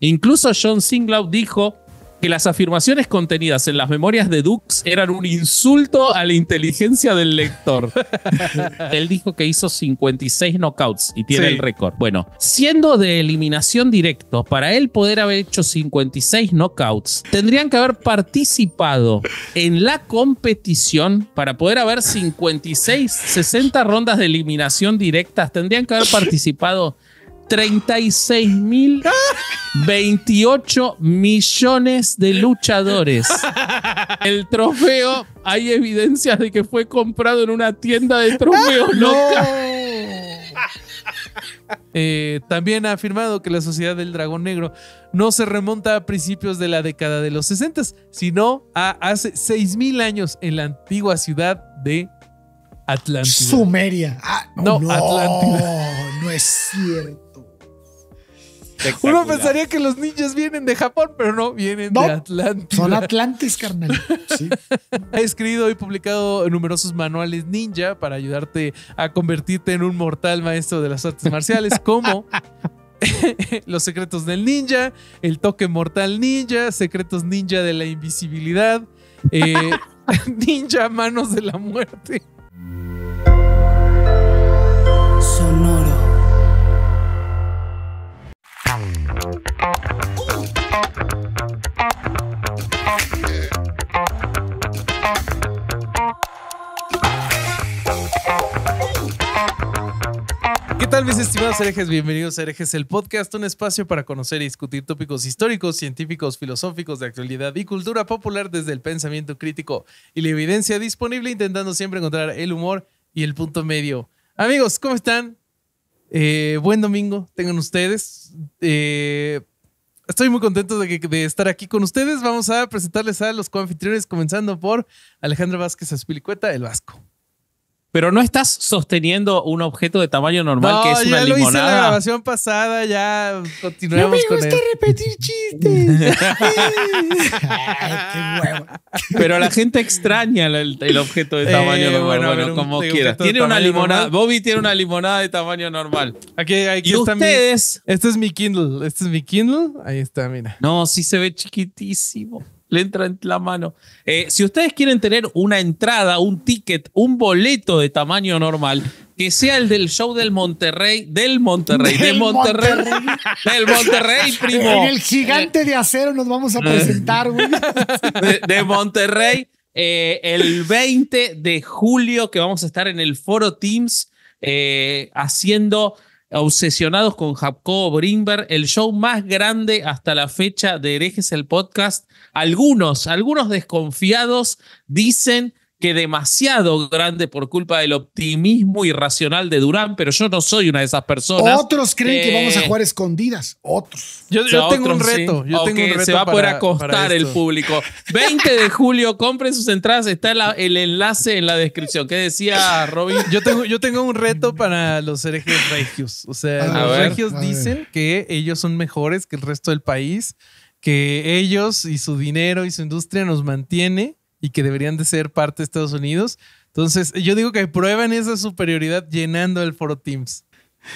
Incluso John Singlau dijo que las afirmaciones contenidas en las memorias de Dux eran un insulto a la inteligencia del lector. Él dijo que hizo 56 knockouts y tiene el récord. Bueno, siendo de eliminación directo, para él poder haber hecho 56 knockouts, tendrían que haber participado en la competición para poder haber 56, 60 rondas de eliminación directas, tendrían que haber participado 36 mil 28 millones de luchadores. El trofeo, hay evidencia de que fue comprado en una tienda de trofeos loca. Eh, también ha afirmado que la sociedad del dragón negro no se remonta a principios de la década de los 60, sino a hace 6.000 años en la antigua ciudad de Atlántida. Sumeria. Ah, no, no, No es cierto. Uno pensaría que los ninjas vienen de Japón, pero no, vienen de Atlantis. Son Atlantis, carnal. Ha escrito y publicado numerosos manuales ninja para ayudarte a convertirte en un mortal maestro de las artes marciales, como Los secretos del ninja, el toque mortal ninja, secretos ninja de la invisibilidad, eh, ninja manos de la muerte. Sonoro. ¿Qué tal, mis estimados herejes? Bienvenidos a Herejes, el podcast, un espacio para conocer y discutir tópicos históricos, científicos, filosóficos de actualidad y cultura popular desde el pensamiento crítico y la evidencia disponible, intentando siempre encontrar el humor y el punto medio. Amigos, ¿cómo están? Eh, buen domingo, tengan ustedes. Eh, Estoy muy contento de, estar aquí con ustedes. Vamos a presentarles a los coanfitriones, comenzando por Alejandro Vázquez Aspilicueta, el Vasco pero no estás sosteniendo un objeto de tamaño normal que es una limonada. ya lo hice en la grabación pasada, ya continuamos con con No me gusta repetir chistes. Ay, qué huevo. Pero la gente extraña el, objeto de tamaño eh, normal, bueno, como quiera. Tiene una limonada, Bobby tiene una limonada de tamaño normal. Aquí, aquí y ustedes. este es mi Kindle, este es mi Kindle, ahí está, mira. No, sí se ve chiquitísimo le entra en la mano. Eh, si ustedes quieren tener una entrada, un ticket, un boleto de tamaño normal, que sea el del show del Monterrey, del Monterrey, del, de Monterrey, del Monterrey, primo. En el gigante de acero nos vamos a eh. presentar, De, Monterrey, eh, el 20 de julio, que vamos a estar en el Foro Teams haciendo obsesionados con Jacob Brinberg, el show más grande hasta la fecha de herejes el podcast. Algunos, algunos desconfiados dicen que demasiado grande por culpa del optimismo irracional de Durán, pero yo no soy una de esas personas. Otros creen que vamos a eh, jugar escondidas, otros. Yo, tengo un reto, yo tengo un reto se va a poder acostar el público. 20 de julio, compren sus entradas, está el enlace en la descripción. ¿Qué decía Robin? Yo tengo, yo tengo un reto para los herejes regios. O sea, los regios dicen que ellos son mejores que el resto del país, que ellos y su dinero y su industria nos mantiene y que deberían de ser parte de Estados Unidos. Entonces, yo digo que prueban esa superioridad llenando el foro Teams.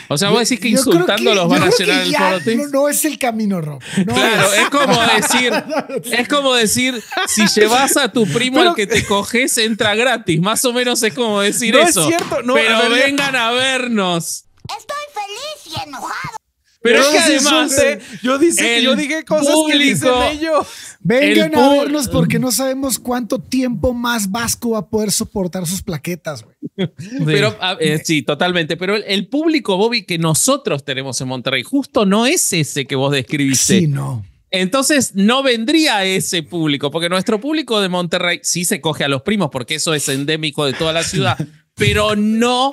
O sea, voy a decir que insultándolos van a llenar el foro Teams. No, es el camino, Rob. claro, es. como decir, es como decir, si llevas a tu primo al que te coges, entra gratis. Más o menos es como decir eso. Pero vengan a vernos. Estoy feliz y enojado. Pero, es que además, yo, yo dije cosas público, que dicen ellos. Vengan a vernos porque no sabemos cuánto tiempo más Vasco va a poder soportar sus plaquetas, güey. Ah, eh, sí. totalmente. Pero el, público, Bobby, que nosotros tenemos en Monterrey, justo no es ese que vos describiste. Sí, no. Entonces no vendría ese público, porque nuestro público de Monterrey sí se coge a los primos, porque eso es endémico de toda la ciudad, pero no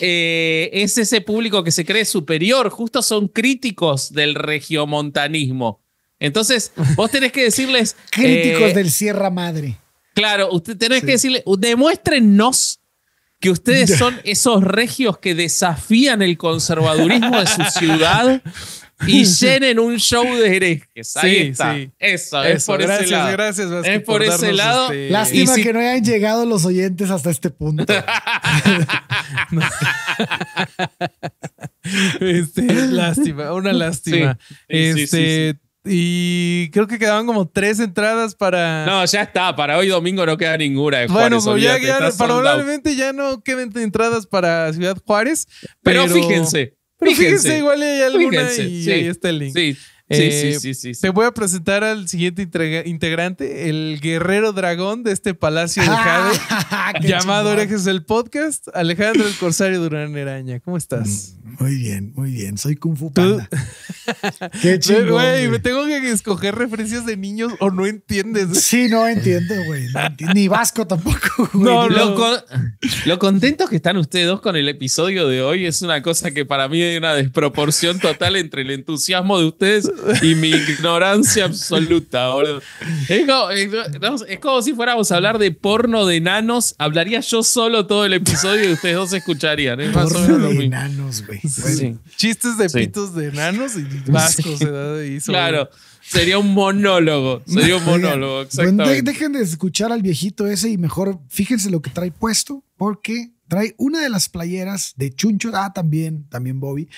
eh, es ese público que se cree superior, justo son críticos del regiomontanismo. Entonces, vos tenés que decirles. Críticos eh, del Sierra Madre. Claro, usted tenés que decirle, demuéstrenos que ustedes son esos regios que desafían el conservadurismo de su ciudad y llenen un show de herejes. Sí, Sí. Eso, Eso, es por ese lado. Gracias, es por, ese lado. Este lástima que no hayan llegado los oyentes hasta este punto. Este, lástima, una lástima. este, y creo que quedaban como tres entradas para. No, ya está. Para hoy domingo no queda ninguna. bueno, Juárez, pues probablemente ya no queden entradas para Ciudad Juárez. Pero, fíjense. fíjense, igual hay alguna y ahí está el link. Sí. Eh, sí, sí, sí, Te voy a presentar al siguiente integrante, el guerrero dragón de este palacio de Jade, ah, llamado herejes del Podcast, Alejandro el Corsario Durán Neraña, ¿Cómo estás? Mm, muy bien, muy bien. Soy Kung Fu Panda. Qué chido. Güey, me tengo que escoger referencias de niños o no entiendes. Sí, no entiendo, güey. ni vasco tampoco, güey. No, Lo, contento que están ustedes dos con el episodio de hoy es una cosa que para mí hay una desproporción total entre el entusiasmo de ustedes y mi ignorancia absoluta, eh, Es como, si fuéramos a hablar de porno de nanos Hablaría yo solo todo el episodio y ustedes dos escucharían. Es más Enanos, güey. Chistes de pitos de enanos y vascos. de Claro. Sería un monólogo. Sería un monólogo, exactamente. Dejen de escuchar al viejito ese y mejor fíjense lo que trae puesto, porque trae una de las playeras de chunchos Ah, también, también Bobby.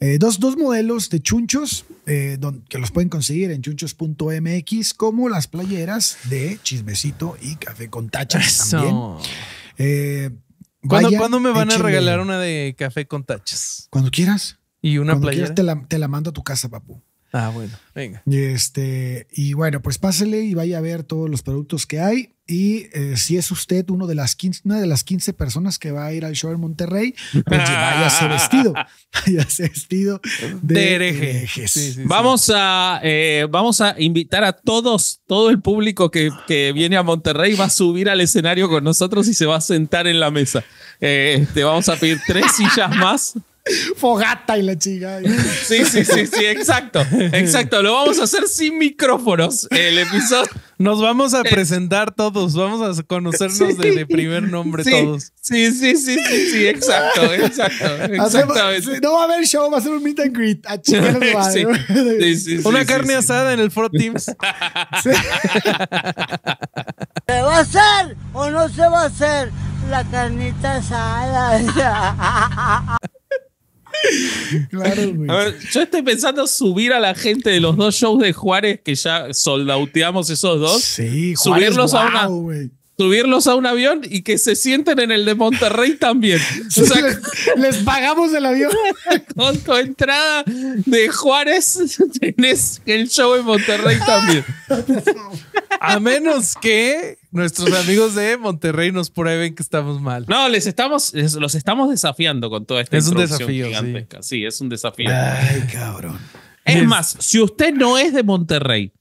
Eh, dos, dos, modelos de chunchos eh, que los pueden conseguir en chunchos.mx, como las playeras de Chismecito y Café con Tachas Eh, ¿Cuándo, me van a regalar una de café con tachas? Cuando quieras. Y una Cuando Quieras, te, la, te la mando a tu casa, papu. Ah, bueno, venga. Y, este, y bueno, pues pásele y vaya a ver todos los productos que hay. Y eh, si es usted uno de las una de las 15 personas que va a ir al show en Monterrey, pues vestido, vestido de, herejes. vamos, A, eh, vamos a invitar a todos, todo el público que, viene a Monterrey va a subir al escenario con nosotros y se va a sentar en la mesa. Eh, te este, vamos a pedir tres sillas más. fogata y la chica. Sí, sí, sí, sí, exacto. Exacto. Lo vamos a hacer sin micrófonos. El episodio. Nos vamos a eh, presentar todos. Vamos a conocernos de, primer nombre todos. Sí, sí, sí, sí, sí, exacto, exacto. no va a haber show, va a ser un meet and greet. Una carne asada en el Fro Teams. ¿Se va a hacer o no se va a hacer la carnita asada? Claro, A ver, yo estoy pensando subir a la gente de los dos shows de Juárez que ya soldauteamos esos dos. Sí, Juárez, subirlos a una subirlos a un avión y que se sienten en el de Monterrey también. les, pagamos el avión. Con tu entrada de Juárez, tienes el show en Monterrey también. A menos que nuestros amigos de Monterrey nos prueben que estamos mal. No, les estamos, los estamos desafiando con toda esta Es un desafío. Sí. es un desafío. Ay, cabrón. es más, si usted no es de Monterrey,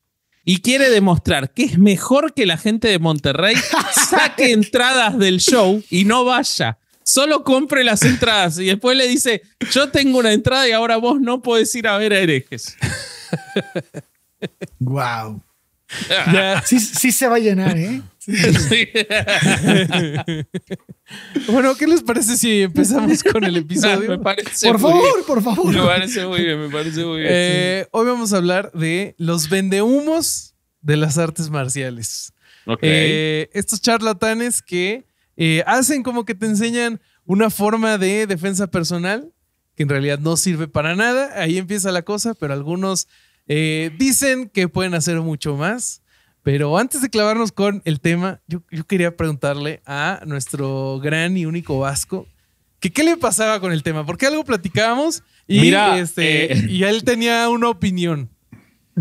y quiere demostrar que es mejor que la gente de Monterrey saque entradas del show y no vaya. Solo compre las entradas y después le dice, yo tengo una entrada y ahora vos no podés ir a ver a herejes. wow. sí, se va a llenar, ¿eh? bueno, ¿qué les parece si empezamos con el episodio? me parece por favor, por favor. Me parece muy bien, me parece muy bien. Eh, hoy vamos a hablar de los vendehumos de las artes marciales. Eh, estos charlatanes que eh, hacen como que te enseñan una forma de defensa personal que en realidad no sirve para nada. Ahí empieza la cosa, pero algunos eh, dicen que pueden hacer mucho más, pero antes de clavarnos con el tema, yo, yo, quería preguntarle a nuestro gran y único Vasco que qué le pasaba con el tema, porque algo platicábamos y, este, eh, y él tenía una opinión.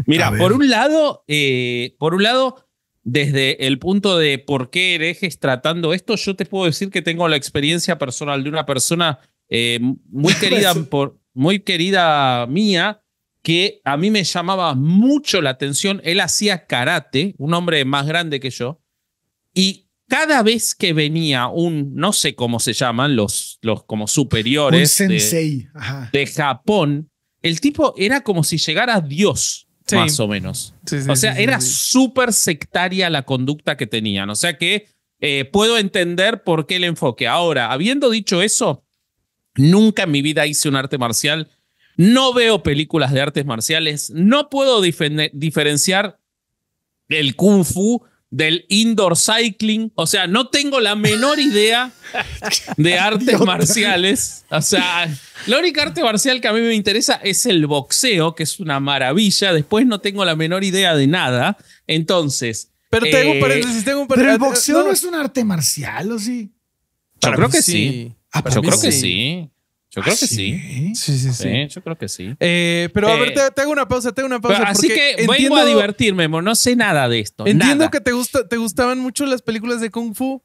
Mira, por un lado, eh, por un lado, desde el punto de por qué herejes tratando esto, yo te puedo decir que tengo la experiencia personal de una persona muy querida por muy querida mía, que a mí me llamaba mucho la atención. Él hacía karate, un hombre más grande que yo, y cada vez que venía un, no sé cómo se llaman, los, los como superiores sensei. De, Japón, el tipo era como si llegara Dios. Más o menos. o sea, era súper sectaria la conducta que tenían. O sea que eh, puedo entender por qué el enfoque. Ahora, habiendo dicho eso, nunca en mi vida hice un arte marcial no veo películas de artes marciales, no puedo diferenciar el kung fu del indoor cycling, o sea, no tengo la menor idea de artes marciales, o sea, la única arte marcial que a mí me interesa es el boxeo, que es una maravilla, después no tengo la menor idea de nada, entonces... Pero, tengo un eh, paréntesis, tengo un paréntesis. pero el boxeo no. es un arte marcial, ¿o sí? Yo ah, creo que sí. Yo creo que sí. Yo creo que ¿Ah, sí? sí. Sí, sí, Yo creo que sí. Eh, pero a ver, eh, te, hago una pausa, te una pausa. Así que entiendo, a divertirme, no sé nada de esto. Entiendo que te, gusta, te gustaban mucho las películas de Kung Fu.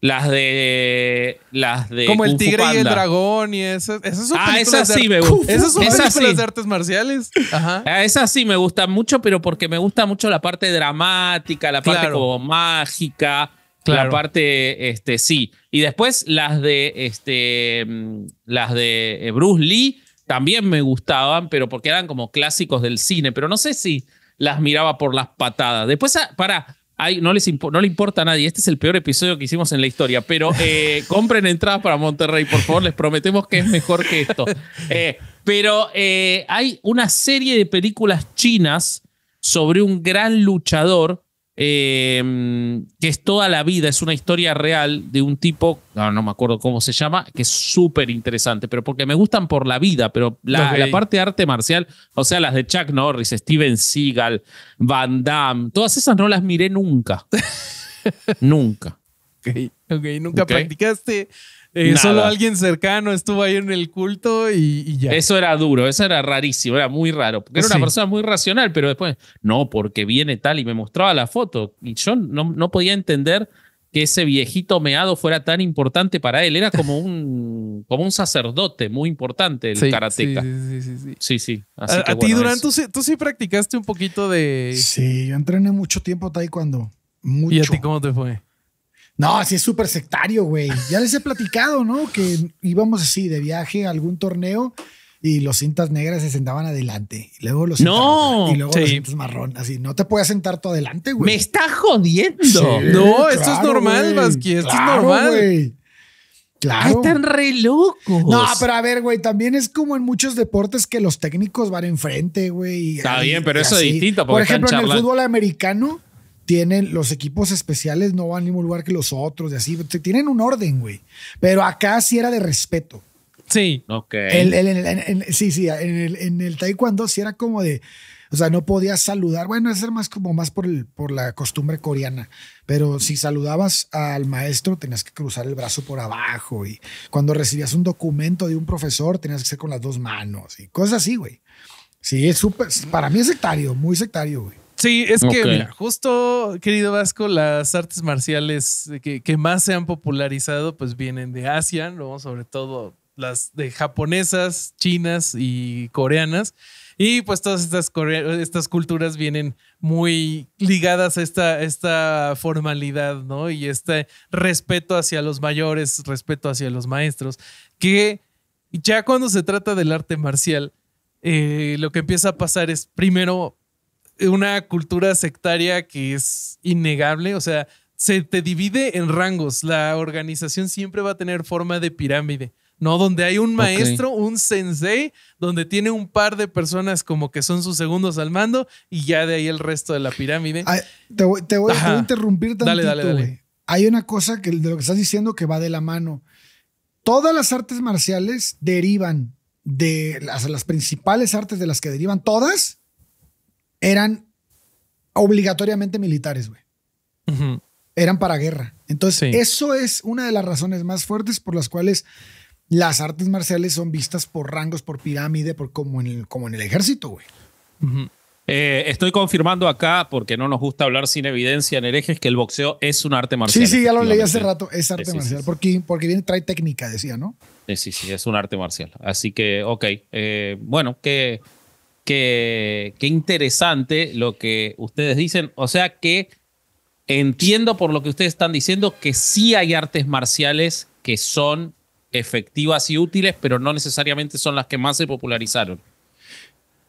Las de. Las de. Como el tigre y el dragón y esas. Ah, esas son esas sí me gustan. Esas son las artes marciales. Ajá. Ah, esas sí me gustan mucho, pero porque me gusta mucho la parte dramática, la parte como mágica. La parte, este, sí. Y después las de, este, mm, las de eh, Bruce Lee también me gustaban, pero porque eran como clásicos del cine, pero no sé si las miraba por las patadas. Después, ah, para, no, les no le importa a nadie. Este es el peor episodio que hicimos en la historia. Pero eh, compren entradas para Monterrey, por favor. Les prometemos que es mejor que esto. Eh, pero hay una serie de películas chinas sobre un gran luchador Em, que es toda la vida, es una historia real de un tipo, no, me acuerdo cómo se llama, que es súper interesante, pero porque me gustan por la vida, pero la, parte de arte marcial, o sea, las de Chuck Norris, Steven Seagal, Van Damme, todas esas no las miré nunca. nunca. Ok, nunca practicaste eh, solo alguien cercano estuvo ahí en el culto y, ya. Eso era duro, eso era rarísimo, era muy raro. Porque era una persona muy racional, pero después, no, porque viene tal y me mostraba la foto. Y yo no, podía entender que ese viejito meado fuera tan importante para él. Era como un, como un sacerdote muy importante el karateka. karateca. Sí, sí, sí. sí. sí a, ti, Durán, tú, sí practicaste un poquito de. Sí, yo entrené mucho tiempo taekwondo. ¿Y a ti cómo te fue? No, así es súper sectario, güey. Ya les he platicado, ¿no? Que íbamos así de viaje a algún torneo y los cintas negras se sentaban adelante. Y luego los no, y luego los cintas marrón. Así, no te puedes sentar tú adelante, güey. Me está jodiendo. no, esto es normal, Vasqui. Esto es normal. Güey. Claro. están re locos. No, pero a ver, güey, también es como en muchos deportes que los técnicos van enfrente, güey. Está bien, pero eso es distinto. Por ejemplo, en el fútbol americano, tienen los equipos especiales, no van al mismo lugar que los otros, y así. Tienen un orden, güey. Pero acá sí era de respeto. Sí. Ok. sí, sí, en el, en el taekwondo sí era como de. O sea, no podías saludar. Bueno, es más como más por, el, por la costumbre coreana. Pero si saludabas al maestro, tenías que cruzar el brazo por abajo. Y cuando recibías un documento de un profesor, tenías que ser con las dos manos. Y cosas así, güey. Sí, es súper. Para mí es sectario, muy sectario, güey. Sí, es que, justo, querido Vasco, las artes marciales que, más se han popularizado, pues vienen de Asia, ¿no? Sobre todo las de japonesas, chinas y coreanas. Y pues todas estas, estas culturas vienen muy ligadas a esta, esta formalidad, ¿no? Y este respeto hacia los mayores, respeto hacia los maestros, que ya cuando se trata del arte marcial, eh, lo que empieza a pasar es primero una cultura sectaria que es innegable, o sea, se te divide en rangos, la organización siempre va a tener forma de pirámide. ¿no? Donde hay un maestro, un sensei, donde tiene un par de personas como que son sus segundos al mando y ya de ahí el resto de la pirámide. te, voy, a interrumpir dale, dale, Hay una cosa que, de lo que estás diciendo que va de la mano. Todas las artes marciales derivan de las, las principales artes de las que derivan, todas, eran obligatoriamente militares, güey. Eran para guerra. Entonces, eso es una de las razones más fuertes por las cuales las artes marciales son vistas por rangos, por pirámide, por como en el, como en el ejército, güey. Eh, estoy confirmando acá, porque no nos gusta hablar sin evidencia en herejes, que el boxeo es un arte marcial. Sí, sí, ya lo leí hace rato, es arte marcial, porque, porque viene, trae técnica, decía, ¿no? Sí, sí, sí, es un arte marcial. Así que, ok, eh, bueno, que... Qué, qué interesante lo que ustedes dicen. O sea que entiendo por lo que ustedes están diciendo que sí hay artes marciales que son efectivas y útiles, pero no necesariamente son las que más se popularizaron.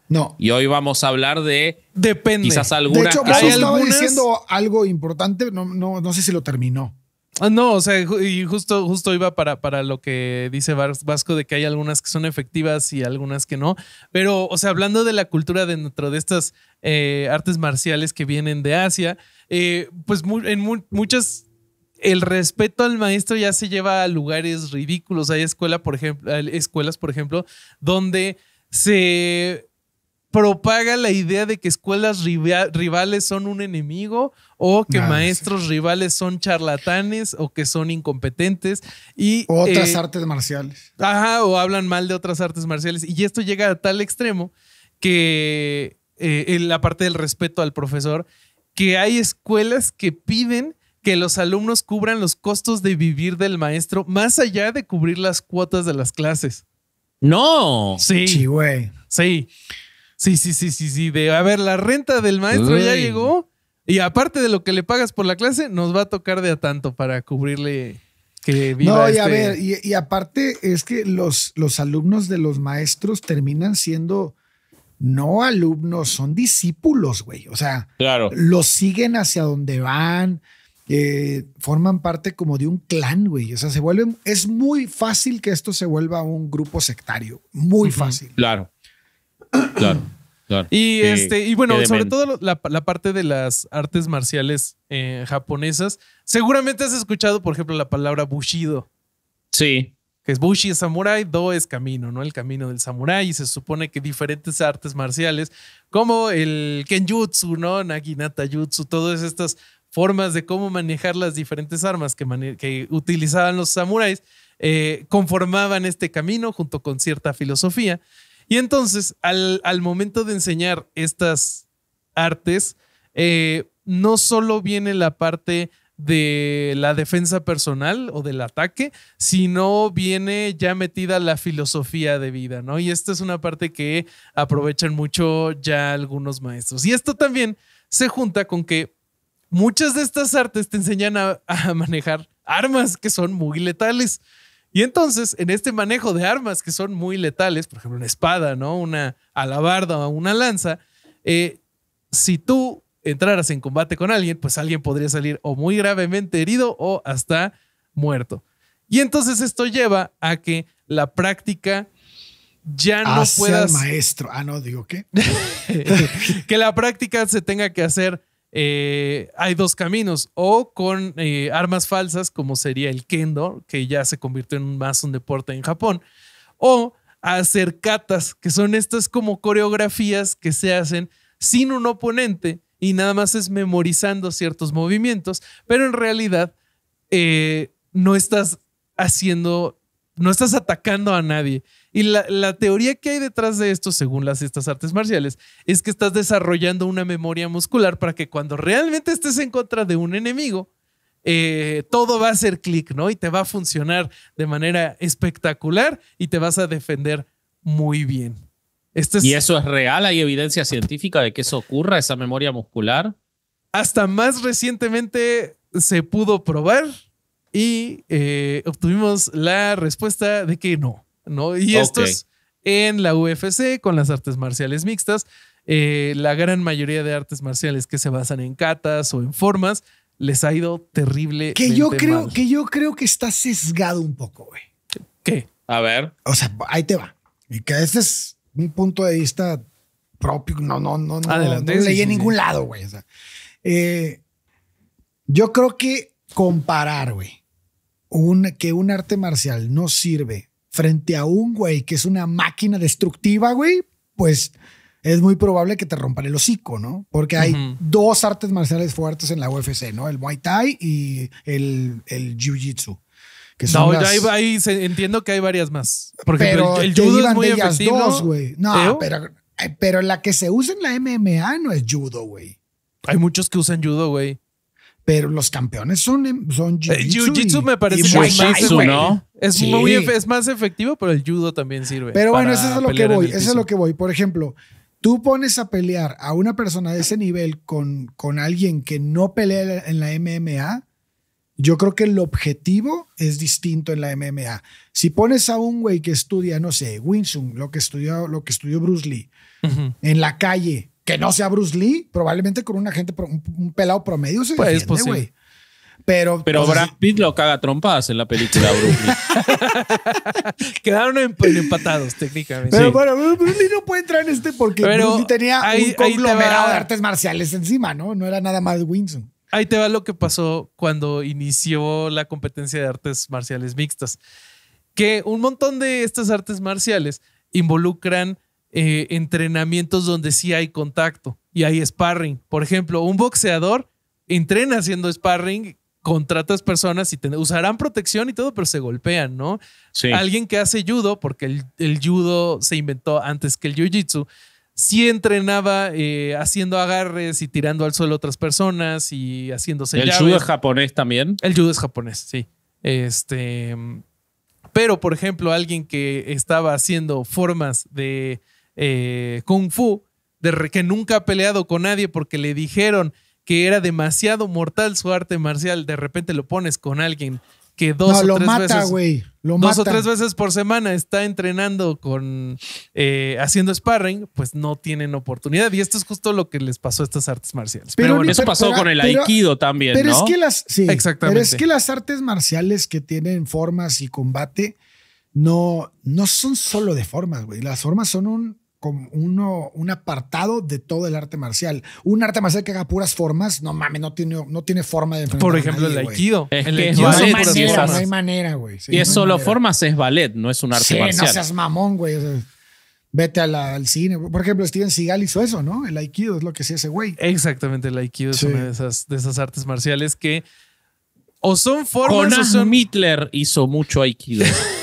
No. Y hoy vamos a hablar de. Depende. Quizás algunas. De hecho, estaba diciendo algo importante, no, no, sé si lo terminó. Ah, no, o sea, y justo, justo iba para, para lo que dice Vasco de que hay algunas que son efectivas y algunas que no. Pero, o sea, hablando de la cultura dentro de estas eh, artes marciales que vienen de Asia, eh, pues en muchas el respeto al maestro ya se lleva a lugares ridículos. Hay escuela, por ejemplo, escuelas, por ejemplo, donde se propaga la idea de que escuelas rivales son un enemigo o que ah, maestros rivales son charlatanes o que son incompetentes y o otras eh, artes marciales. Ajá, o hablan mal de otras artes marciales y esto llega a tal extremo que eh, en la parte del respeto al profesor que hay escuelas que piden que los alumnos cubran los costos de vivir del maestro más allá de cubrir las cuotas de las clases. No. Sí, güey. Sí. Sí, sí, sí, sí, sí. De a ver, la renta del maestro ya llegó. Y aparte de lo que le pagas por la clase, nos va a tocar de a tanto para cubrirle que viva. No, y a este ver, y, aparte es que los, los alumnos de los maestros terminan siendo no alumnos, son discípulos, güey. O sea, claro. los siguen hacia donde van, eh, forman parte como de un clan, güey. O sea, se vuelven, es muy fácil que esto se vuelva un grupo sectario, muy fácil. Claro. Claro. Claro. Y, este, y bueno, sobre todo la, parte de las artes marciales eh, japonesas. Seguramente has escuchado, por ejemplo, la palabra bushido. Sí. Que es bushi es samurai, do es camino, ¿no? El camino del samurai Y se supone que diferentes artes marciales, como el kenjutsu, ¿no? Naginata jutsu, todas estas formas de cómo manejar las diferentes armas que, que utilizaban los samuráis, eh, conformaban este camino junto con cierta filosofía. Y entonces, al, momento de enseñar estas artes, eh, no solo viene la parte de la defensa personal o del ataque, sino viene ya metida la filosofía de vida, ¿no? Y esta es una parte que aprovechan mucho ya algunos maestros. Y esto también se junta con que muchas de estas artes te enseñan a manejar armas que son muy letales. Y entonces, en este manejo de armas que son muy letales, por ejemplo, una espada, ¿no? Una alabarda o una lanza, eh, si tú entraras en combate con alguien, pues alguien podría salir o muy gravemente herido o hasta muerto. Y entonces esto lleva a que la práctica ya no pueda. puedas. maestro. Ah, no, digo qué. que la práctica se tenga que hacer eh, hay dos caminos, o con eh, armas falsas, como sería el kendo, que ya se convirtió en más un deporte en Japón, o hacer katas, que son estas como coreografías que se hacen sin un oponente y nada más es memorizando ciertos movimientos, pero en realidad eh, no estás haciendo no estás atacando a nadie. Y la, teoría que hay detrás de esto, según las estas artes marciales, es que estás desarrollando una memoria muscular para que cuando realmente estés en contra de un enemigo, eh, todo va a hacer clic, ¿no? Y te va a funcionar de manera espectacular y te vas a defender muy bien. ¿Y eso es real? ¿Hay evidencia científica de que eso ocurra, esa memoria muscular? Hasta más recientemente se pudo probar y eh, obtuvimos la respuesta de que no, ¿no? Y esto es en la UFC con las artes marciales mixtas. Eh, la gran mayoría de artes marciales que se basan en catas o en formas les ha ido terrible. Que yo creo que yo creo que está sesgado un poco, güey. ¿Qué? A ver. O sea, ahí te va. Y que este es un punto de vista propio. No, no, no, no. Adelante, no leí en ningún lado, güey. O sea, eh, yo creo que comparar, güey, que un arte marcial no sirve frente a un güey que es una máquina destructiva, güey, pues es muy probable que te rompan el hocico, ¿no? Porque hay dos artes marciales fuertes en la UFC, ¿no? El Muay Thai y el, el Jiu Jitsu. no, ya ahí entiendo que hay varias más. Porque pero el, judo es muy de güey. No, pero la que se usa en la MMA no es judo, güey. Hay muchos que usan judo, güey pero los campeones son, son eh, jiu-jitsu. Jiu me parece muy Es, más efectivo, pero el judo también sirve. Pero bueno, eso es a lo que voy. Eso es lo que voy. Por ejemplo, tú pones a pelear a una persona de ese nivel con, con alguien que no pelea en la MMA. Yo creo que el objetivo es distinto en la MMA. Si pones a un güey que estudia, no sé, Winsum, lo que estudió, lo que estudió Bruce Lee, en la calle, que no sea Bruce Lee, probablemente con un agente, un pelado promedio se pues, güey. Pero, Pero pues, Brad Pitt lo caga trompadas en la película Bruce Lee. Quedaron pues, empatados técnicamente. Pero bueno, Bruce Lee no puede entrar en este porque Bruce Lee tenía un conglomerado de artes marciales encima, ¿no? No era nada más Winston. Ahí te va lo que pasó cuando inició la competencia de artes marciales mixtas. Que un montón de estas artes marciales involucran eh, entrenamientos donde sí hay contacto y hay sparring. Por ejemplo, un boxeador entrena haciendo sparring, contra otras personas y usarán protección y todo, pero se golpean, ¿no? Alguien que hace judo, porque el, judo se inventó antes que el jiu-jitsu, sí entrenaba eh, haciendo agarres y tirando al suelo a otras personas y haciéndose. ¿El judo es japonés también? El judo es japonés, sí. Este. Pero, por ejemplo, alguien que estaba haciendo formas de eh, Kung Fu, de, que nunca ha peleado con nadie porque le dijeron que era demasiado mortal su arte marcial, de repente lo pones con alguien que dos o lo tres veces, dos o tres veces por semana está entrenando con eh, haciendo sparring, pues no tienen oportunidad y esto es justo lo que les pasó a estas artes marciales. Pero, bueno, eso pasó con el aikido también, pero es que las es que las artes marciales que tienen formas y combate no no son solo de formas, güey. Las formas son un como uno, un apartado de todo el arte marcial. Un arte marcial que haga puras formas, no mames, no tiene, no tiene forma de Por ejemplo, el aikido. Es no, hay manera, güey. y es solo formas, es ballet, no es un arte sí, no seas mamón, güey. vete al cine. Por ejemplo, Steven Seagal hizo eso, ¿no? El aikido es lo que sí ese güey. Exactamente, el aikido es una de esas, de esas artes marciales que o son formas o Hitler hizo mucho aikido.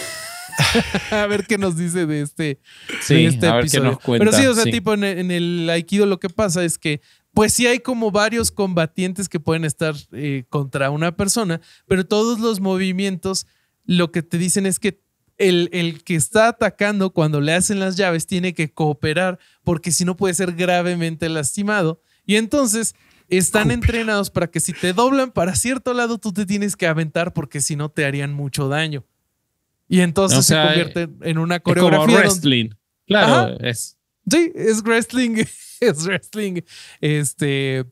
a ver qué nos dice de este, este episodio. Pero sí, o sea, tipo en el, Aikido lo que pasa es que pues sí hay como varios combatientes que pueden estar eh, contra una persona, pero todos los movimientos lo que te dicen es que el, que está atacando cuando le hacen las llaves tiene que cooperar porque si no puede ser gravemente lastimado. Y entonces están entrenados para que si te doblan para cierto lado tú te tienes que aventar porque si no te harían mucho daño. Y entonces se convierte en una coreografía. como wrestling. Claro, es. Sí, es wrestling. Es wrestling. Este.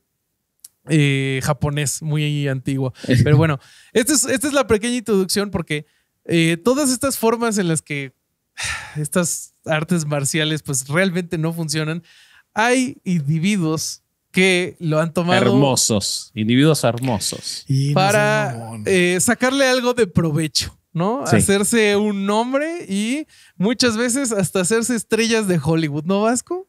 Eh, japonés, muy antiguo. Pero bueno, esta es, esta es la pequeña introducción porque eh, todas estas formas en las que estas artes marciales pues realmente no funcionan, hay individuos que lo han tomado. Hermosos, individuos hermosos. para eh, sacarle algo de provecho. ¿no? Hacerse un nombre y muchas veces hasta hacerse estrellas de Hollywood, ¿no, Vasco?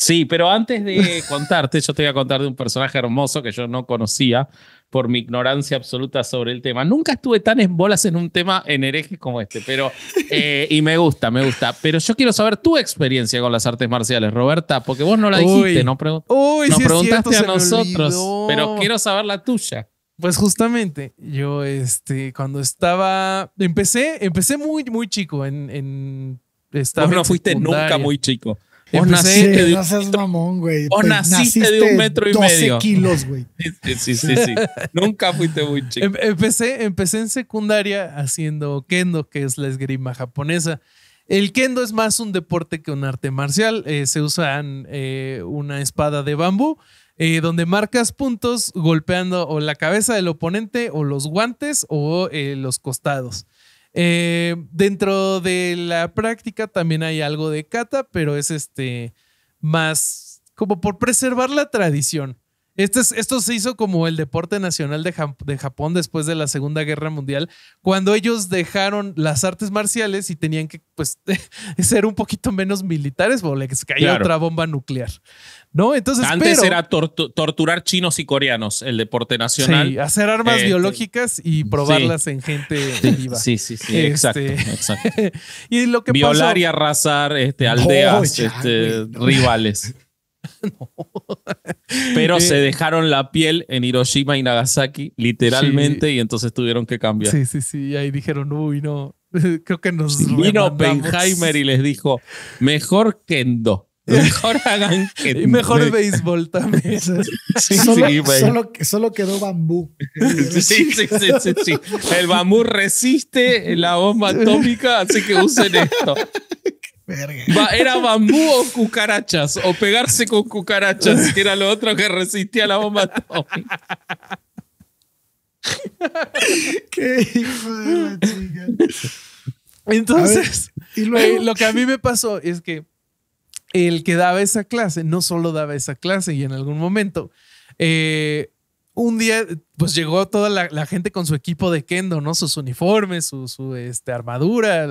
Sí, pero antes de contarte, yo te voy a contar de un personaje hermoso que yo no conocía por mi ignorancia absoluta sobre el tema. Nunca estuve tan en bolas en un tema en hereje como este, pero. Eh, y me gusta, me gusta. Pero yo quiero saber tu experiencia con las artes marciales, Roberta, porque vos no la dijiste, no, preguntaste a nosotros, pero quiero saber la tuya. Pues justamente, yo este, cuando estaba, empecé, empecé muy, muy chico en, en estaba no fuiste nunca muy chico. O naciste de un metro, mamón, medio. naciste, de metro y 12 kilos, güey. Sí, sí, sí, nunca fuiste muy chico. Em, empecé, empecé en secundaria haciendo kendo, que es la esgrima japonesa. El kendo es más un deporte que un arte marcial. Eh, se usan eh, una espada de bambú eh, donde marcas puntos golpeando o la cabeza del oponente o los guantes o eh, los costados. Eh, dentro de la práctica también hay algo de kata, pero es este más como por preservar la tradición. Este esto se hizo como el deporte nacional de, Japón después de la Segunda Guerra Mundial, cuando ellos dejaron las artes marciales y tenían que pues, ser un poquito menos militares, porque les caía otra bomba nuclear. ¿No? Entonces, Antes era torturar chinos y coreanos, el deporte nacional. Sí, hacer armas este, biológicas y probarlas en gente viva. Sí, sí, sí, este, exacto. Violar y arrasar aldeas, rivales. Pero eh, se dejaron la piel en Hiroshima y Nagasaki, literalmente, y entonces tuvieron que cambiar. Sí, sí, sí. Y Ahí dijeron, uy, no. Creo que nos. Vino Benheimer y les dijo: mejor Kendo. Mejor hagan Kendo, mejor béisbol también. Sí, solo, sí, solo, quedó bambú. Sí, sí, sí, sí, El bambú resiste la bomba atómica, así que usen esto. Era bambú o cucarachas, o pegarse con cucarachas, que era lo otro que resistía la bomba Qué hijo la chica. Entonces, eh, lo que a mí me pasó es que el que daba esa clase, no solo daba esa clase, y en algún momento, eh, un día, pues llegó toda la, gente con su equipo de kendo, ¿no? Sus uniformes, su, su este, armadura,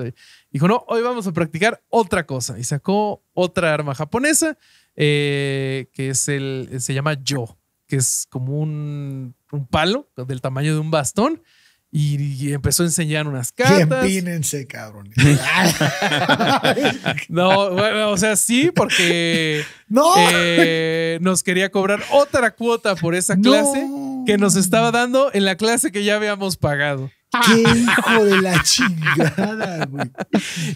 Dijo, no, hoy vamos a practicar otra cosa. Y sacó otra arma japonesa eh, que es el, se llama Yo, que es como un, palo del tamaño de un bastón. Y, empezó a enseñar unas cartas. no, o sea, sí, porque eh, nos quería cobrar otra cuota por esa clase que nos estaba dando en la clase que ya habíamos pagado. ¡Qué ah. hijo de la chingada, güey!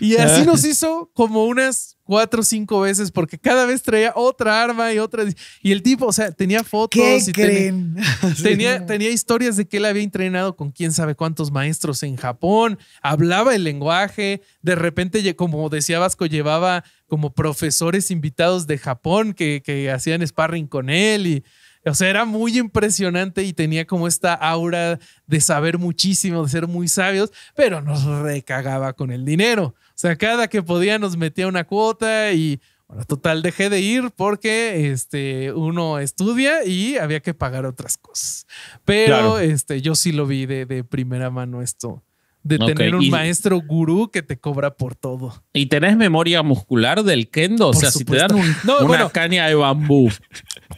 Y ah. así nos hizo como unas cuatro o cinco veces, porque cada vez traía otra arma y otra. Y el tipo, o sea, tenía fotos. y Tenía, tenía, historias de que él había entrenado con quién sabe cuántos maestros en Japón, hablaba el lenguaje, de repente, como decía Vasco, llevaba como profesores invitados de Japón que, que hacían sparring con él y. O sea, era muy impresionante y tenía como esta aura de saber muchísimo, de ser muy sabios, pero nos recagaba con el dinero. O sea, cada que podía nos metía una cuota y, bueno, total, dejé de ir porque este, uno estudia y había que pagar otras cosas. Pero este, yo sí lo vi de, primera mano esto. De tener un maestro gurú que te cobra por todo. Y tenés memoria muscular del kendo. o sea, si te dan un, una bueno, caña de bambú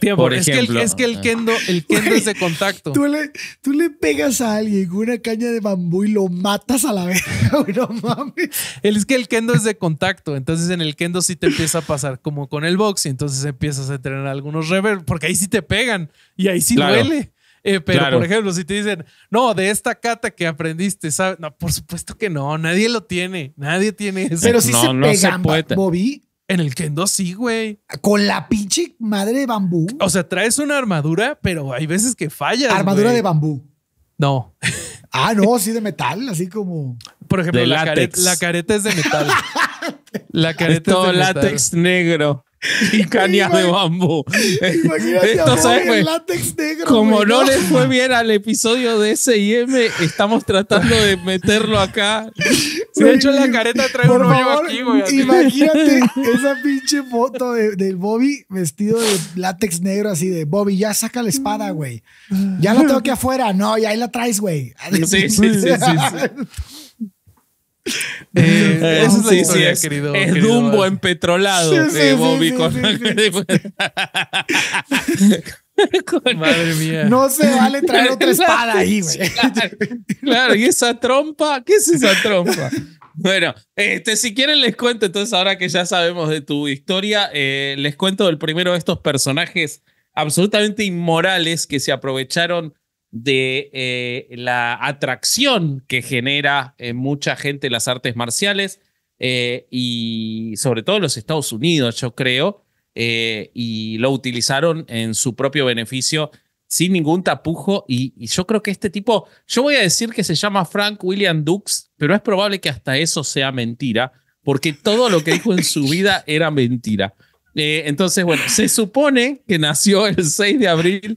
es, Que el, es que el kendo, el kendo es de contacto. Tú le, tú le pegas a alguien con una caña de bambú y lo matas a la vez. no mames. Es que el kendo es de contacto. Entonces en el kendo sí te empieza a pasar como con el box y entonces empiezas a entrenar algunos reverb porque ahí sí te pegan y ahí sí duele. Eh, pero, por ejemplo, si te dicen, no, de esta cata que aprendiste, ¿sabes? No, por supuesto que no, nadie lo tiene, nadie tiene eso. Pero sí se pegan, Bobby. En el Kendo sí, güey. Con la pinche madre de bambú. O sea, traes una armadura, pero hay veces que falla. Armadura de bambú. No. Ah, no, sí, de metal, así como. Por ejemplo, la, careta es de metal. la careta es, de látex negro y cañas de bambú. Esto pues, negro como no les fue bien al episodio de S&M, estamos tratando de meterlo acá. Se ha hecho la careta trae un favor, aquí, güey. Imagínate esa pinche foto del Bobby vestido de látex negro así de Bobby, ya saca la espada, güey. Ya la tengo aquí afuera. No, ya ahí la traes, güey. Eh, esa es historia, querido. Dumbo empetrolado de No se vale traer otra espada ahí, güey. Claro, y esa trompa, ¿qué es esa trompa? Bueno, este, si quieren les cuento, entonces ahora que ya sabemos de tu historia, eh, les cuento del primero de estos personajes absolutamente inmorales que se aprovecharon de eh, la atracción que genera en eh, mucha gente las artes marciales eh, y sobre todo los Estados Unidos, yo creo, y lo utilizaron en su propio beneficio sin ningún tapujo y, y, yo creo que este tipo, yo voy a decir que se llama Frank William Dux, pero es probable que hasta eso sea mentira, porque todo lo que dijo en su vida era mentira. entonces, bueno, se supone que nació el 6 de abril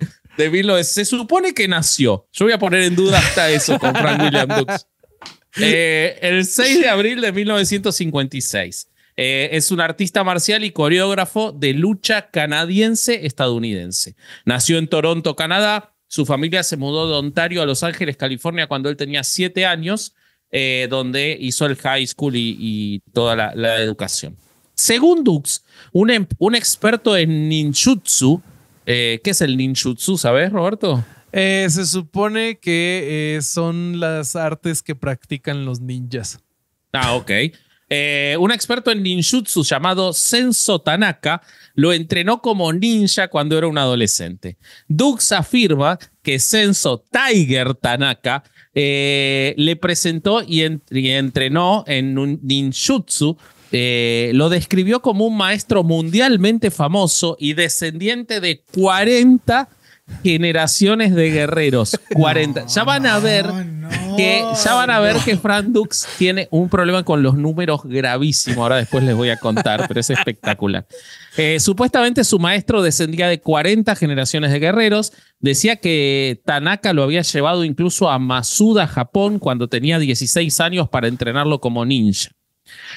se supone que nació. Yo voy a poner en duda hasta eso con Frank William Dux. Eh, el 6 de abril de 1956. Eh, es un artista marcial y coreógrafo de lucha canadiense-estadounidense. Nació en Toronto, Canadá. Su familia se mudó de Ontario a Los Ángeles, California, cuando él tenía 7 años, eh, donde hizo el high school y, toda la, educación. Según Dux, un, em, un experto en ninjutsu, eh, ¿Qué es el ninjutsu? ¿Sabes, Roberto? Eh, se supone que eh, son las artes que practican los ninjas. Ah, ok. un experto en ninjutsu llamado Senso Tanaka lo entrenó como ninja cuando era un adolescente. Dux afirma que Senso Tiger Tanaka le presentó y, y entrenó en un ninjutsu eh, lo describió como un maestro mundialmente famoso y descendiente de 40 generaciones de guerreros. 40. ya van a ver que ya van a ver que Fran Dux tiene un problema con los números gravísimo. Ahora después les voy a contar, pero es espectacular. Eh, supuestamente su maestro descendía de 40 generaciones de guerreros. Decía que Tanaka lo había llevado incluso a Masuda, Japón, cuando tenía 16 años para entrenarlo como ninja.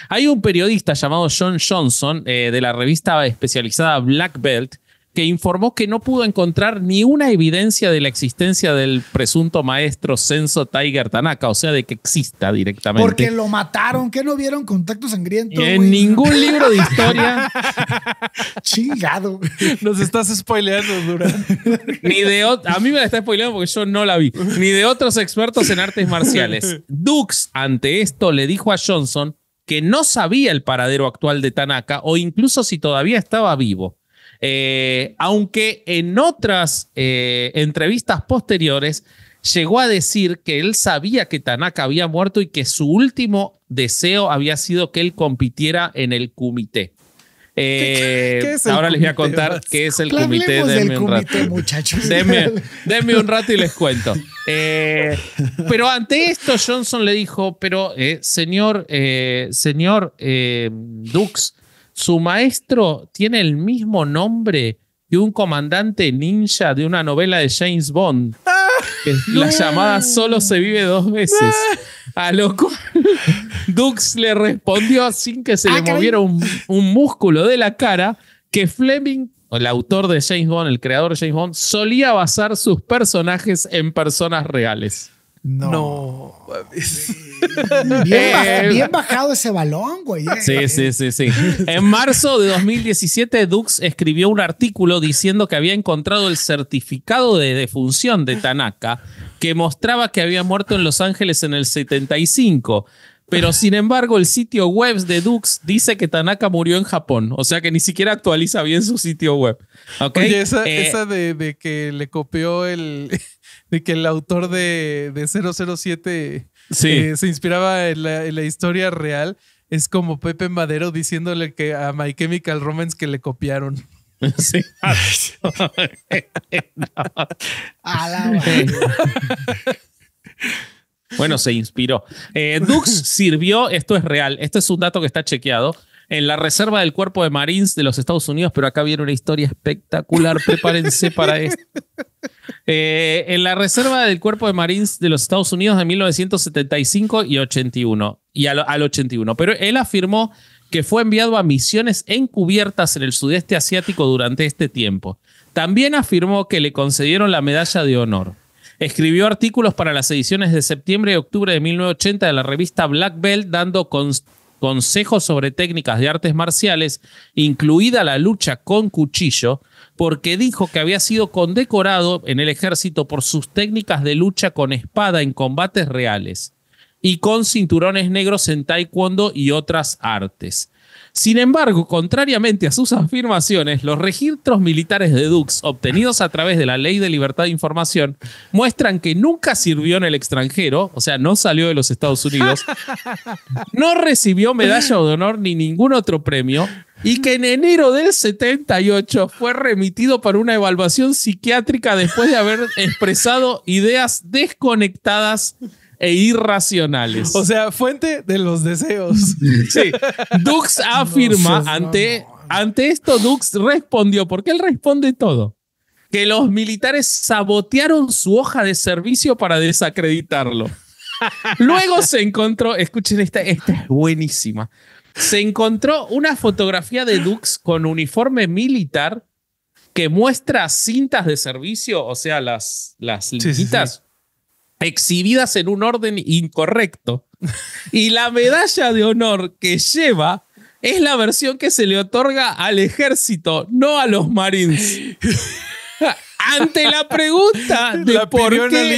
Hay un periodista llamado John Johnson eh, de la revista especializada Black Belt que informó que no pudo encontrar ni una evidencia de la existencia del presunto maestro Senso Tiger Tanaka, o sea, de que exista directamente. Porque lo mataron, que no vieron contacto sangriento. En ningún libro de historia. Chingado. Nos estás spoileando, Durán. ni de a mí me la está spoileando porque yo no la vi. Ni de otros expertos en artes marciales. Dux, ante esto, le dijo a Johnson que no sabía el paradero actual de Tanaka o incluso si todavía estaba vivo. Eh, aunque en otras eh, entrevistas posteriores llegó a decir que él sabía que Tanaka había muerto y que su último deseo había sido que él compitiera en el comité. Eh, ahora les voy a contar qué es el comité. Denme un rato. Denme, un rato y les cuento. Eh, pero ante esto, Johnson le dijo: Pero, eh, señor, señor Dux, su maestro tiene el mismo nombre que un comandante ninja de una novela de James Bond. la llamada Solo se vive dos veces. A ah, lo cual Dux le respondió sin que se ah, le moviera un, músculo de la cara que Fleming, el autor de James Bond, el creador de James Bond, solía basar sus personajes en personas reales. No. Eh, bien, bajado ese balón, güey. Eh. Sí, sí, sí, sí. En marzo de 2017, Dux escribió un artículo diciendo que había encontrado el certificado de defunción de Tanaka que mostraba que había muerto en Los Ángeles en el 75. Pero sin embargo, el sitio web de Dux dice que Tanaka murió en Japón. O sea que ni siquiera actualiza bien su sitio web. Oye, esa, eh, de, que le copió el. de que el autor de, 007 eh, se inspiraba en la, historia real. Es como Pepe Madero diciéndole que a My Chemical Romans que le copiaron. bueno, se inspiró. Eh, Dux sirvió, esto es real, esto es un dato que está chequeado, en la reserva del cuerpo de Marines de los Estados Unidos, pero acá viene una historia espectacular, prepárense para esto. Eh, en la reserva del cuerpo de Marines de los Estados Unidos de 1975 y 81, y al 81, pero él afirmó que fue enviado a misiones encubiertas en el sudeste asiático durante este tiempo. También afirmó que le concedieron la medalla de honor. Escribió artículos para las ediciones de septiembre y octubre de 1980 de la revista Black Belt dando consejos sobre técnicas de artes marciales, incluida la lucha con cuchillo, porque dijo que había sido condecorado en el ejército por sus técnicas de lucha con espada en combates reales y con cinturones negros en taekwondo y otras artes. Sin embargo, contrariamente a sus afirmaciones, los registros militares de Dux obtenidos a través de la Ley de Libertad de Información muestran que nunca sirvió en el extranjero, o sea, no salió de los Estados Unidos, no recibió medalla de honor ni ningún otro premio y que en enero del 78 fue remitido para una evaluación psiquiátrica después de haber expresado ideas desconectadas e irracionales. O sea, fuente de los deseos. Sí. Dux afirma ante, ante esto, Dux respondió, porque él responde todo, que los militares sabotearon su hoja de servicio para desacreditarlo. Luego se encontró, escuchen esta, esta es buenísima. Se encontró una fotografía de Dux con uniforme militar que muestra cintas de servicio, o sea, las, las exhibidas en un orden incorrecto. Y la medalla de honor que lleva es la versión que se le otorga al ejército, no a los marines. Ante la pregunta de por qué... Ante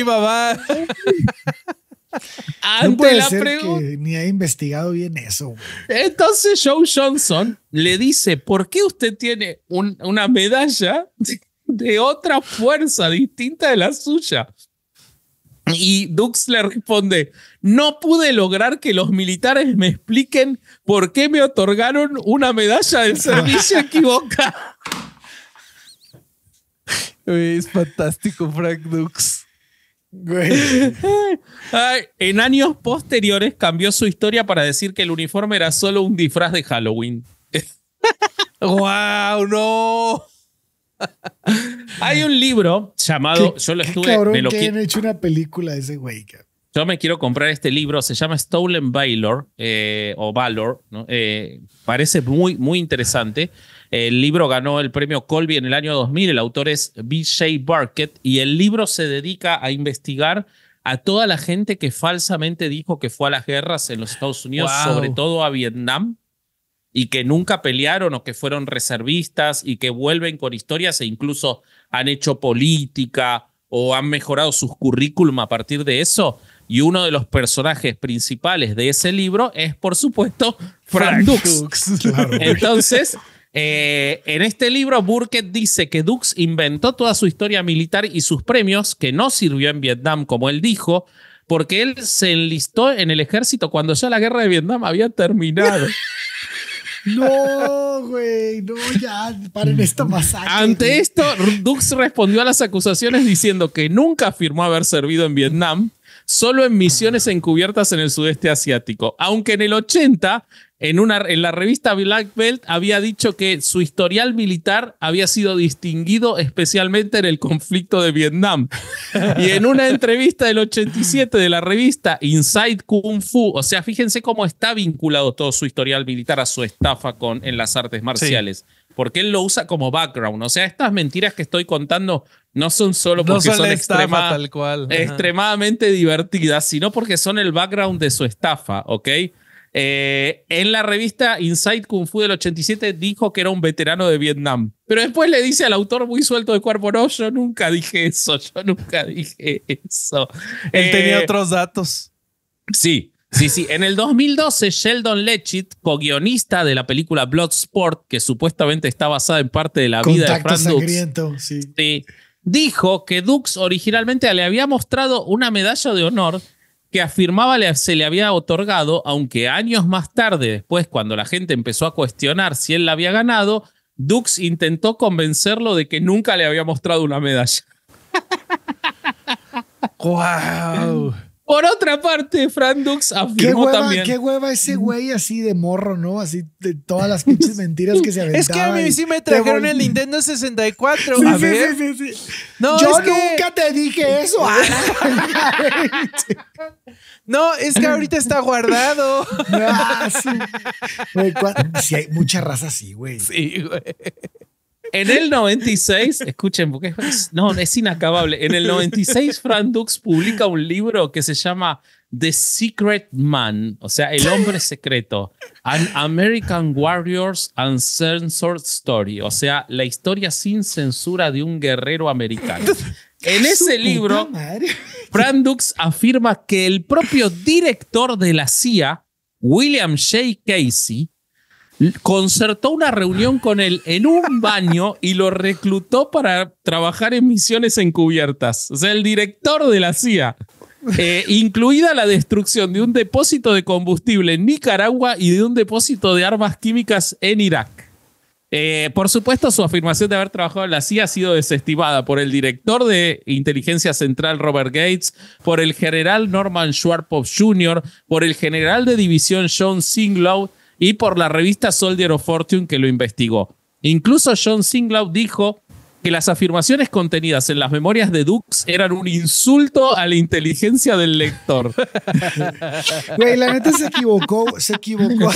la pregunta. ni ha investigado bien eso. Entonces Joe Johnson le dice, ¿por qué usted tiene una medalla de otra fuerza distinta de la suya? Y Dux le responde, no pude lograr que los militares me expliquen por qué me otorgaron una medalla de servicio equivoca. es fantástico, Frank Dux. en años posteriores cambió su historia para decir que el uniforme era solo un disfraz de Halloween. ¡Wow! ¡No! Hay un libro llamado. yo lo estuve. me que han hecho una película ese güey, Yo me quiero comprar este libro, se llama Stolen Valor eh, o Valor. ¿no? Eh, parece muy, muy interesante. El libro ganó el premio Colby en el año 2000. El autor es B.J. Barkett y el libro se dedica a investigar a toda la gente que falsamente dijo que fue a las guerras en los Estados Unidos, sobre todo a Vietnam y que nunca pelearon o que fueron reservistas y que vuelven con historias e incluso han hecho política o han mejorado sus currículum a partir de eso. Y uno de los personajes principales de ese libro es, por supuesto, Frank, Dux. Entonces, eh, en este libro, Burkett dice que Dux inventó toda su historia militar y sus premios, que no sirvió en Vietnam, como él dijo, porque él se enlistó en el ejército cuando ya la guerra de Vietnam había terminado. No, güey, no, ya, paren esta masacre. Ante esto, Dux respondió a las acusaciones diciendo que nunca afirmó haber servido en Vietnam, solo en misiones encubiertas en el sudeste asiático, aunque en el 80 en, una, en la revista Black Belt había dicho que su historial militar había sido distinguido especialmente en el conflicto de Vietnam. Y en una entrevista del 87 de la revista Inside Kung Fu, o sea, fíjense cómo está vinculado todo su historial militar a su estafa con, en las artes marciales. Porque él lo usa como background. O sea, estas mentiras que estoy contando no son solo porque son, extremadamente divertidas, sino porque son el background de su estafa, ¿ok? Eh, en la revista Inside Kung Fu del 87 dijo que era un veterano de Vietnam. Pero después le dice al autor muy suelto de cuerpo, no, yo nunca dije eso, yo nunca dije eso. Él tenía eh, otros datos. Sí, sí, sí. En el 2012, Sheldon Lechit, co-guionista de la película Bloodsport, que supuestamente está basada en parte de la vida de Frank Dux, Dijo que Dux originalmente le había mostrado una medalla de honor que afirmaba se le había otorgado, aunque años más tarde, después, cuando la gente empezó a cuestionar si él la había ganado, Dux intentó convencerlo de que nunca le había mostrado una medalla. ¡Wow! Por otra parte, Fran Dux afirmó ¿Qué hueva, Qué hueva ese güey así de morro, ¿no? Así de todas las pinches mentiras que se aventaban. Es que a mí sí me trajeron el Nintendo 64. a ver. sí, sí, sí. No, Yo nunca te dije eso. no, es que ahorita está guardado. Si ah, sí. hay mucha raza así, güey. Sí, güey. En el 96, escuchen, porque es, no, es inacabable. En el 96, Fran Dux publica un libro que se llama The Secret Man, o sea, El Hombre Secreto, An American Warrior's Uncensored Story, o sea, la historia sin censura de un guerrero americano. En ese libro, Fran Dux afirma que el propio director de la CIA, William J. Casey, concertó una reunión con él en un baño y lo reclutó para trabajar en misiones encubiertas. O sea, el director de la CIA. Eh, incluida la destrucción de un depósito de combustible en Nicaragua y de un depósito de armas químicas en Irak. Eh, por supuesto, su afirmación de haber trabajado en la CIA ha sido desestimada por el director de Inteligencia Central Robert Gates, por el general Norman Schwarzkopf Jr., por el general de división John Singlow y por la revista Soldier of Fortune que lo investigó. Incluso John Singlau dijo que las afirmaciones contenidas en las memorias de Dux eran un insulto a la inteligencia del lector. Güey, la neta se equivocó, se equivocó,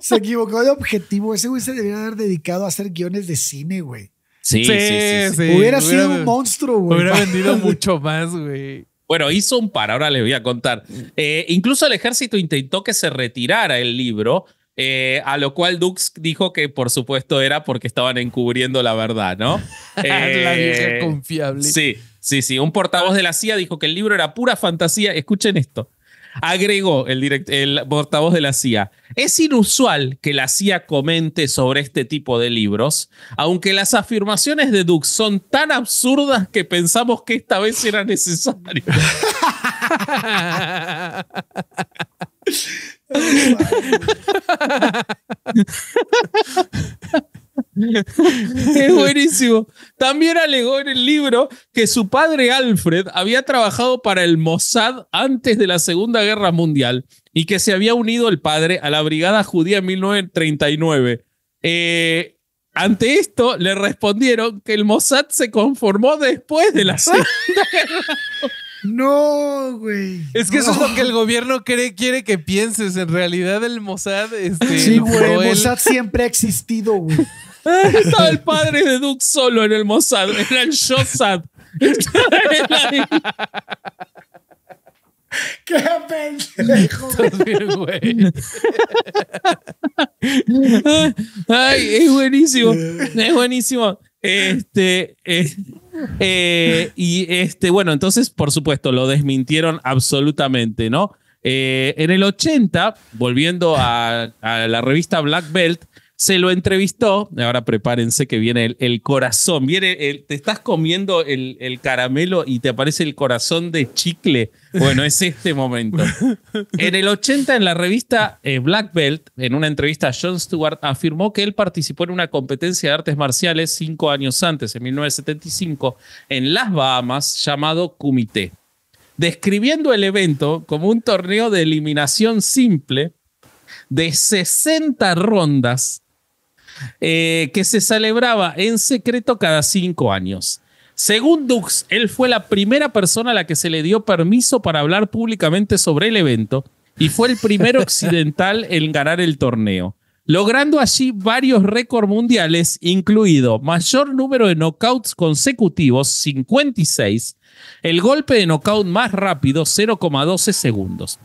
se equivocó de objetivo. Ese güey se debía haber dedicado a hacer guiones de cine, güey. Sí sí, sí, Hubiera, hubiera sido un monstruo, güey. Hubiera vendido mucho más, güey. Bueno, hizo un par, ahora les voy a contar. Eh, incluso el ejército intentó que se retirara el libro, eh, a lo cual Dux dijo que por supuesto era porque estaban encubriendo la verdad, ¿no? Eh, la vieja confiable. Sí, sí, sí. Un portavoz de la CIA dijo que el libro era pura fantasía. Escuchen esto. Agregó el, el portavoz de la CIA. Es inusual que la CIA comente sobre este tipo de libros, aunque las afirmaciones de Dux son tan absurdas que pensamos que esta vez era necesario. es buenísimo. También alegó en el libro que su padre Alfred había trabajado para el Mossad antes de la Segunda Guerra Mundial y que se había unido el padre a la Brigada Judía en 1939. Eh, ante esto le respondieron que el Mossad se conformó después de la Segunda Guerra Mundial. No, güey. Es que eso es lo que el gobierno cree, quiere que pienses. En realidad, el Mossad. Este, sí, güey. El Mossad siempre ha existido, güey. Estaba el padre de Duke solo en el Mossad. Era el Shossad. ¡Qué pendejo! Ay, es buenísimo. Es buenísimo. Este, eh, y este, bueno, entonces, por supuesto, lo desmintieron absolutamente, ¿no? Eh, en el 80, volviendo a la revista Black Belt, se lo entrevistó. Ahora prepárense que viene el, corazón. Viene el, te estás comiendo el, caramelo y te aparece el corazón de chicle. Bueno, es este momento. En el 80, en la revista eh, Black Belt, en una entrevista, John Stewart afirmó que él participó en una competencia de artes marciales cinco años antes, en 1975, en las Bahamas, llamado Kumite. Describiendo el evento como un torneo de eliminación simple de 60 rondas eh, que se celebraba en secreto cada cinco años. Según Dux, él fue la primera persona a la que se le dio permiso para hablar públicamente sobre el evento y fue el primer occidental en ganar el torneo, logrando allí varios récords mundiales, incluido mayor número de knockouts consecutivos, 56, el golpe de knockout más rápido, 0,12 segundos.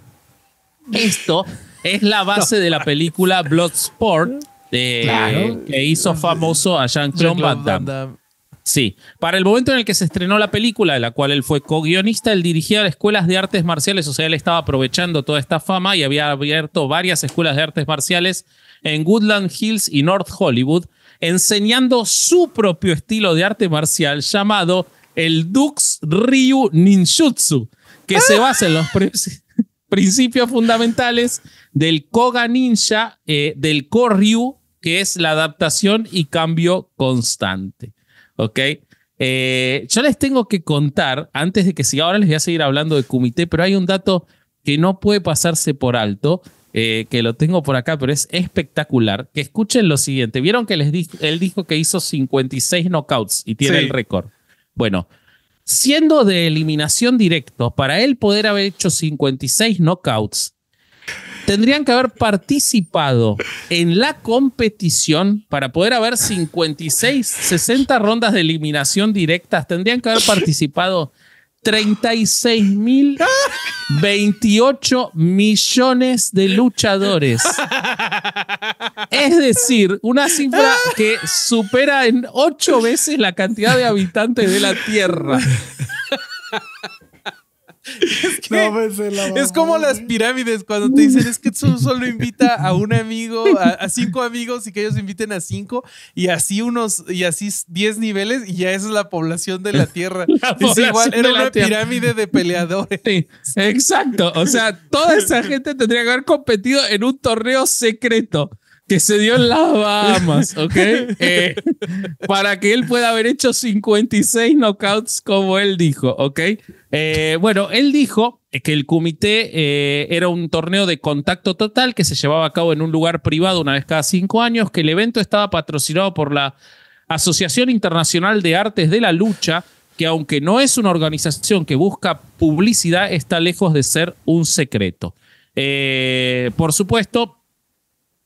Esto es la base de la película Bloodsport, eh, que hizo famoso a Jean-Claude Van, Damme. Sí, para el momento en el que se estrenó la película, de la cual él fue co-guionista, él dirigía escuelas de artes marciales, o sea, él estaba aprovechando toda esta fama y había abierto varias escuelas de artes marciales en Woodland Hills y North Hollywood, enseñando su propio estilo de arte marcial llamado el Dux Ryu Ninjutsu, que se basa en los principios fundamentales del Koga Ninja, eh, del Koryu que es la adaptación y cambio constante. ¿Ok? Eh, yo les tengo que contar, antes de que siga, ahora les voy a seguir hablando de comité, pero hay un dato que no puede pasarse por alto, eh, que lo tengo por acá, pero es espectacular. Que escuchen lo siguiente. Vieron que les él dijo que hizo 56 knockouts y tiene el récord. Bueno, siendo de eliminación directo, para él poder haber hecho 56 knockouts, tendrían que haber participado en la competición para poder haber 56, 60 rondas de eliminación directas. Tendrían que haber participado 36 mil 28 millones de luchadores. Es decir, una cifra que supera en ocho veces la cantidad de habitantes de la Tierra. Es, como las pirámides cuando te dicen es que tú solo invita a un amigo, a, cinco amigos y que ellos inviten a cinco y así unos y así diez niveles y ya esa es la población de la Tierra. es igual, era una pirámide de peleadores. exacto, o sea, toda esa gente tendría que haber competido en un torneo secreto que se dio en las Bahamas, ¿ok? Eh, para que él pueda haber hecho 56 knockouts como él dijo, ¿ok? Eh, bueno, él dijo que el comité eh, era un torneo de contacto total que se llevaba a cabo en un lugar privado una vez cada cinco años, que el evento estaba patrocinado por la Asociación Internacional de Artes de la Lucha, que aunque no es una organización que busca publicidad, está lejos de ser un secreto. por supuesto,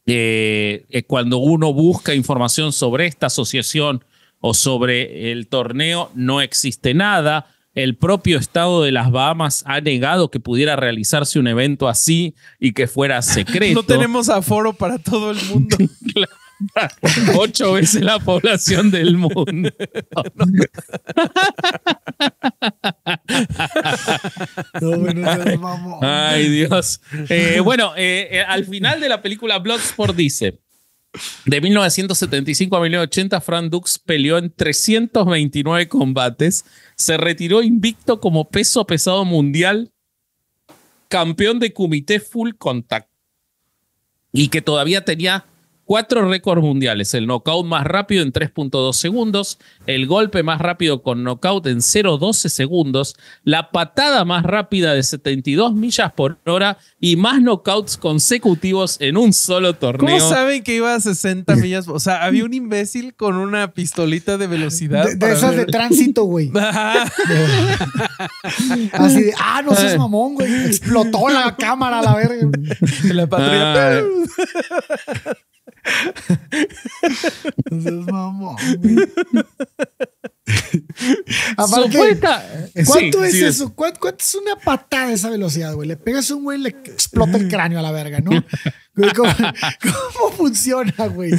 eh, eh, cuando uno busca información sobre esta asociación o sobre el torneo, no existe nada. El propio Estado de las Bahamas ha negado que pudiera realizarse un evento así y que fuera secreto. no tenemos aforo para todo el mundo. claro. Ocho veces la población del mundo. Ay, Dios. Eh, bueno, eh, eh, al final de la película Bloodsport dice. De 1975 a 1980, Frank Dux peleó en 329 combates, se retiró invicto como peso pesado mundial, campeón de comité full contact y que todavía tenía Cuatro récords mundiales. El knockout más rápido en 3.2 segundos. El golpe más rápido con knockout en 0.12 segundos. La patada más rápida de 72 millas por hora. Y más knockouts consecutivos en un solo torneo. ¿Cómo saben que iba a 60 millas? O sea, había un imbécil con una pistolita de velocidad. De, esas de tránsito, güey. Así de, ah, no seas mamón, güey. Explotó la cámara, la verga. La patria ah. Entonces, mamón. Eh, ¿cuánto es eso? ¿Cuánto, es una patada esa velocidad, güey? Le pegas a un güey y le explota el cráneo a la verga, ¿no? ¿Cómo, funciona, güey?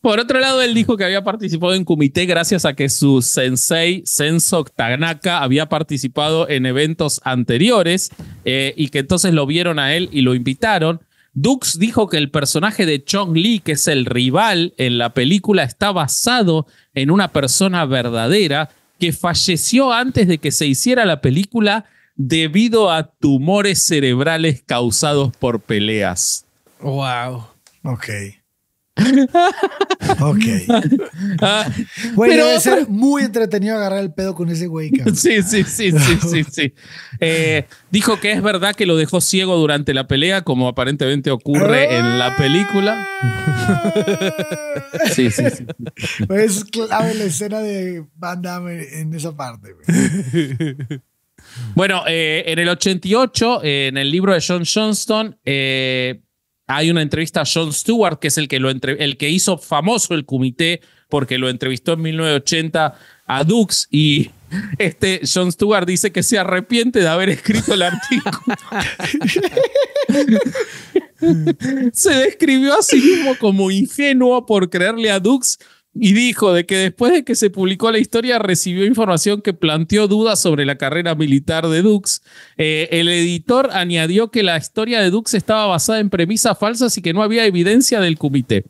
Por otro lado, él dijo que había participado en comité gracias a que su sensei, Senso Tanaka, había participado en eventos anteriores eh, y que entonces lo vieron a él y lo invitaron Dux dijo que el personaje de Chong Lee, que es el rival en la película, está basado en una persona verdadera que falleció antes de que se hiciera la película debido a tumores cerebrales causados por peleas. Wow. Ok ok. pero, debe muy entretenido agarrar el pedo con ese güey. Sí, sí, sí, sí, sí, eh, dijo que es verdad que lo dejó ciego durante la pelea, como aparentemente ocurre en la ah. película. sí, sí, sí. Es clave la escena de Van Damme en esa parte. Bueno, eh, en el 88, en el libro de John Johnston, eh, hay una entrevista a John Stewart, que es el que, lo el que hizo famoso el comité, porque lo entrevistó en 1980 a Dux, y este John Stewart dice que se arrepiente de haber escrito el artículo. se describió a sí mismo como ingenuo por creerle a Dux y dijo de que después de que se publicó la historia recibió información que planteó dudas sobre la carrera militar de Dux. Eh, el editor añadió que la historia de Dux estaba basada en premisas falsas y que no había evidencia del comité.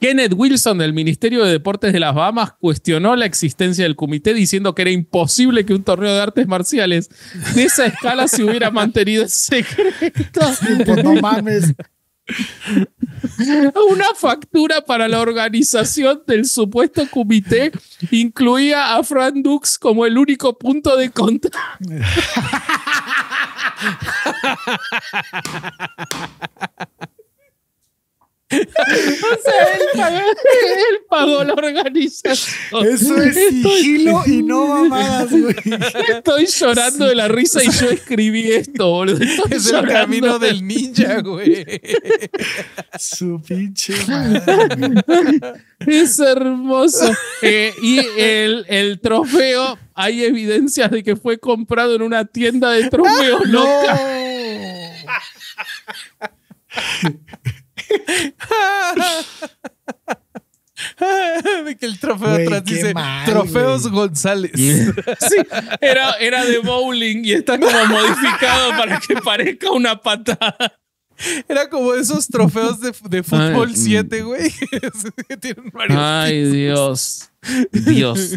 Kenneth Wilson del Ministerio de Deportes de las Bahamas cuestionó la existencia del comité diciendo que era imposible que un torneo de artes marciales de esa escala se hubiera mantenido secreto. Pues no mames. Una factura para la organización del supuesto comité incluía a Fran Dux como el único punto de contacto. o él pagó, pagó, la organización. Eso es estoy... y no mamadas, güey. Estoy llorando de la risa y yo escribí esto, boludo. es el camino del ninja, güey. Su pinche madre. Es hermoso. Eh, y el, trofeo, hay evidencias de que fue comprado en una tienda de trofeos ¡Ah! no de que el trofeo atrás dice Trofeos González. era, de bowling y está como modificado para que parezca una pata Era como esos trofeos de, de fútbol 7, mm. güey. Ay, Dios. Dios.